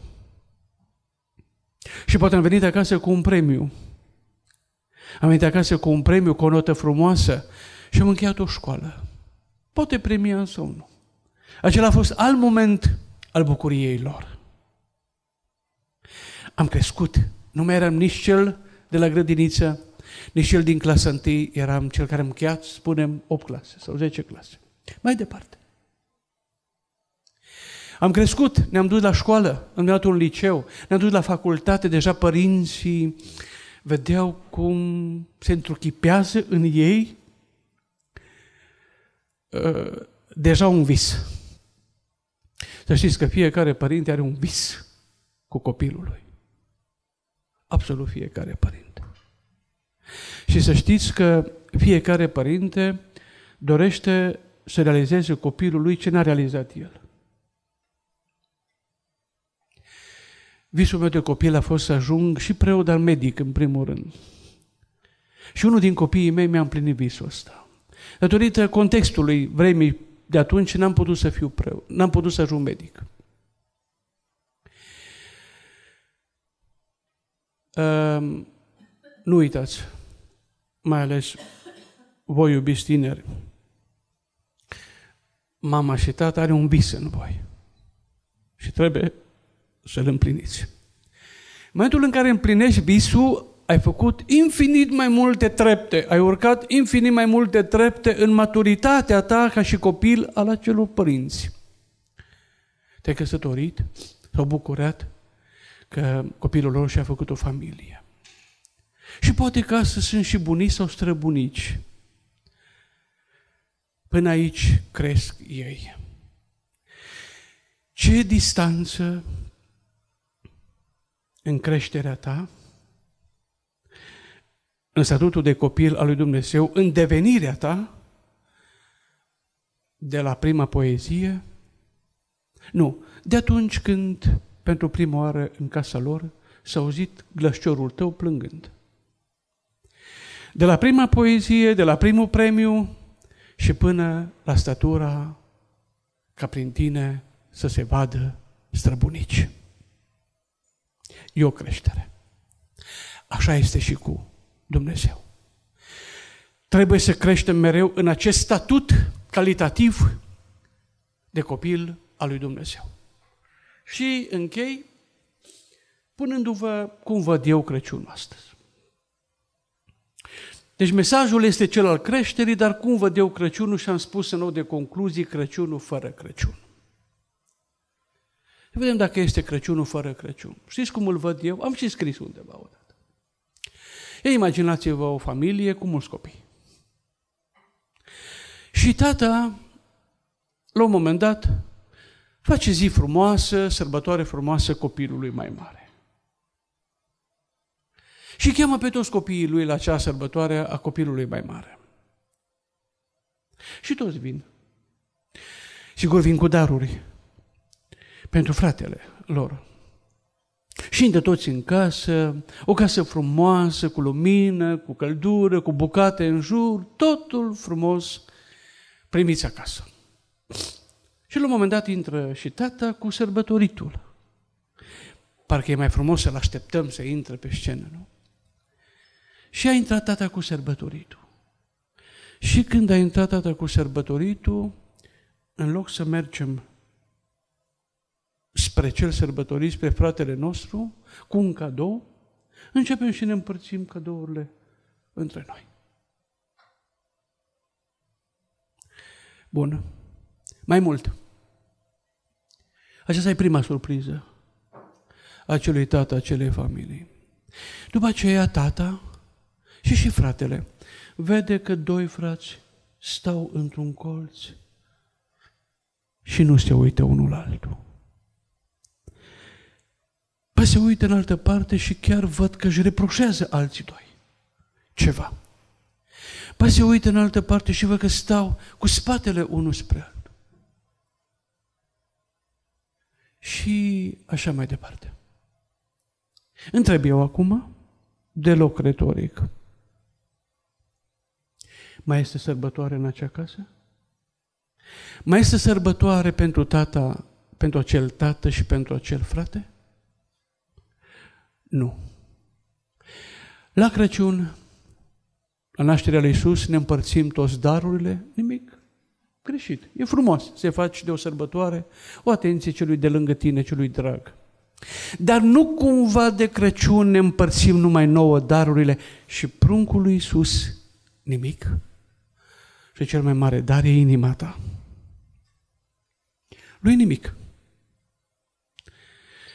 Și poate am venit acasă cu un premiu. Am venit acasă cu un premiu, cu o notă frumoasă și am încheiat o școală. Poate premia însă nu. Acela a fost alt moment al bucuriei lor. Am crescut. Nu mai eram nici cel de la grădiniță, nici cel din clasa întâi, eram cel care am încheiat, spunem, 8 clase sau 10 clase. Mai departe. Am crescut, ne-am dus la școală, am dat un liceu, ne-am dus la facultate, deja părinții vedeau cum se întruchipează în ei uh, deja un vis. Să știți că fiecare părinte are un vis cu copilul lui. Absolut fiecare părinte. Și să știți că fiecare părinte dorește să realizeze copilul lui ce n-a realizat el. Visul meu de copil a fost să ajung și preot, dar medic în primul rând. Și unul din copiii mei mi-a împlinit visul ăsta. Datorită contextului vremii de atunci n-am putut să fiu preot, n-am putut să ajung medic. Uh, nu uitați, mai ales voi iubiți tineri, mama și tata are un vis în voi. Și trebuie să-l împliniți. În momentul în care împlinești visul, ai făcut infinit mai multe trepte, ai urcat infinit mai multe trepte în maturitatea ta ca și copil al acelor părinți. Te-ai căsătorit, s-au bucurat că copilul lor și-a făcut o familie. Și poate că astăzi sunt și bunici sau străbunici. Până aici cresc ei. Ce distanță în creșterea ta, în statutul de copil al lui Dumnezeu, în devenirea ta, de la prima poezie, nu, de atunci când, pentru prima oară în casa lor, s-a auzit glășciorul tău plângând. De la prima poezie, de la primul premiu și până la statura ca prin tine să se vadă străbunici e o creștere. Așa este și cu Dumnezeu. Trebuie să creștem mereu în acest statut calitativ de copil al lui Dumnezeu. Și închei punându-vă cum văd eu Crăciunul astăzi. Deci mesajul este cel al creșterii, dar cum văd eu Crăciunul și am spus în nou de concluzii Crăciunul fără Crăciun. Să vedem dacă este Crăciunul fără Crăciun. Știți cum îl văd eu? Am și scris undeva odată. Ei, imaginați-vă o familie cu mulți copii. Și tata, la un moment dat, face zi frumoasă, sărbătoare frumoasă copilului mai mare. Și cheamă pe toți copiii lui la acea sărbătoare a copilului mai mare. Și toți vin. Sigur, vin cu daruri pentru fratele lor. Și intră toți în casă, o casă frumoasă, cu lumină, cu căldură, cu bucate în jur, totul frumos, primiți acasă. Și la un moment dat intră și tata cu sărbătoritul. Parcă e mai frumos să-l așteptăm să intre pe scenă, nu? Și a intrat tata cu sărbătoritul. Și când a intrat tata cu sărbătoritul, în loc să mergem spre cel sărbătorit, spre fratele nostru, cu un cadou, începem și ne împărțim cadourile între noi. Bun. Mai mult. Aceasta e prima surpriză a celui tată, a celei familii. După aceea, tata și și fratele vede că doi frați stau într-un colț și nu se uită unul la altul. Păi se uită în altă parte și chiar văd că își reproșează alții doi ceva. Păi se uită în altă parte și văd că stau cu spatele unul spre altul. Și așa mai departe. Întreb eu acum, deloc retoric. Mai este sărbătoare în acea casă? Mai este sărbătoare pentru tata, pentru acel tată și pentru acel frate? Nu. La Crăciun, la nașterea lui Iisus, ne împărțim toți darurile? Nimic. Greșit. E frumos face și de o sărbătoare o atenție celui de lângă tine, celui drag. Dar nu cumva de Crăciun ne împărțim numai nouă darurile și pruncul lui Iisus nimic? Și cel mai mare dar e inima ta. Lui nimic.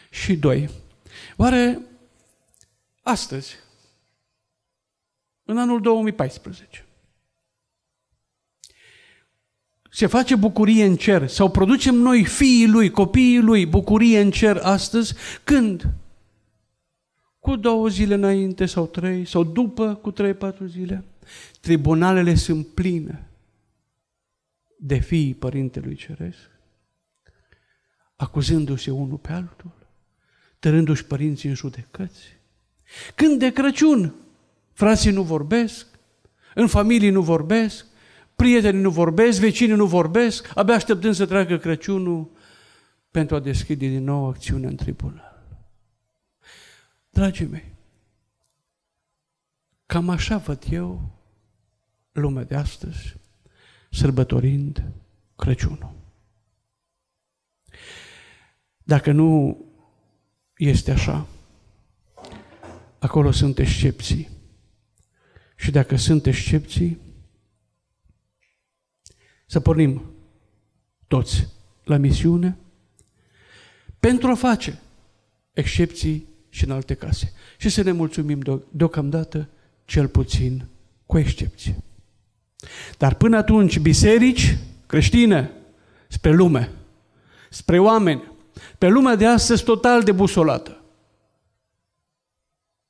Și doi, oare Astăzi, în anul 2014, se face bucurie în cer sau producem noi fiii lui, copiii lui, bucurie în cer astăzi, când? Cu două zile înainte sau trei, sau după cu trei, patru zile, tribunalele sunt pline de fiii Părintelui Ceresc, acuzându-se unul pe altul, tărându-și părinții în judecăți, când de Crăciun, frații nu vorbesc, în familie nu vorbesc, prietenii nu vorbesc, vecinii nu vorbesc, abia așteptând să treacă Crăciunul pentru a deschide din nou acțiunea în tribunal. Dragii mei, cam așa văd eu lumea de astăzi, sărbătorind Crăciunul. Dacă nu este așa, acolo sunt excepții. Și dacă sunt excepții, să pornim toți la misiune pentru a face excepții și în alte case. Și să ne mulțumim deocamdată cel puțin cu excepție. Dar până atunci, biserici creștine spre lume, spre oameni, pe lumea de astăzi total debusolată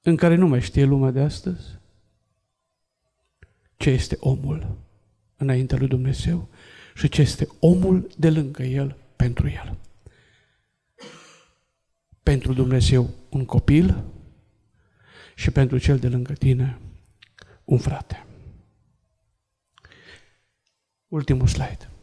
în care nu mai știe lumea de astăzi ce este omul înaintea lui Dumnezeu și ce este omul de lângă el pentru el. Pentru Dumnezeu un copil și pentru cel de lângă tine un frate. Ultimul slide.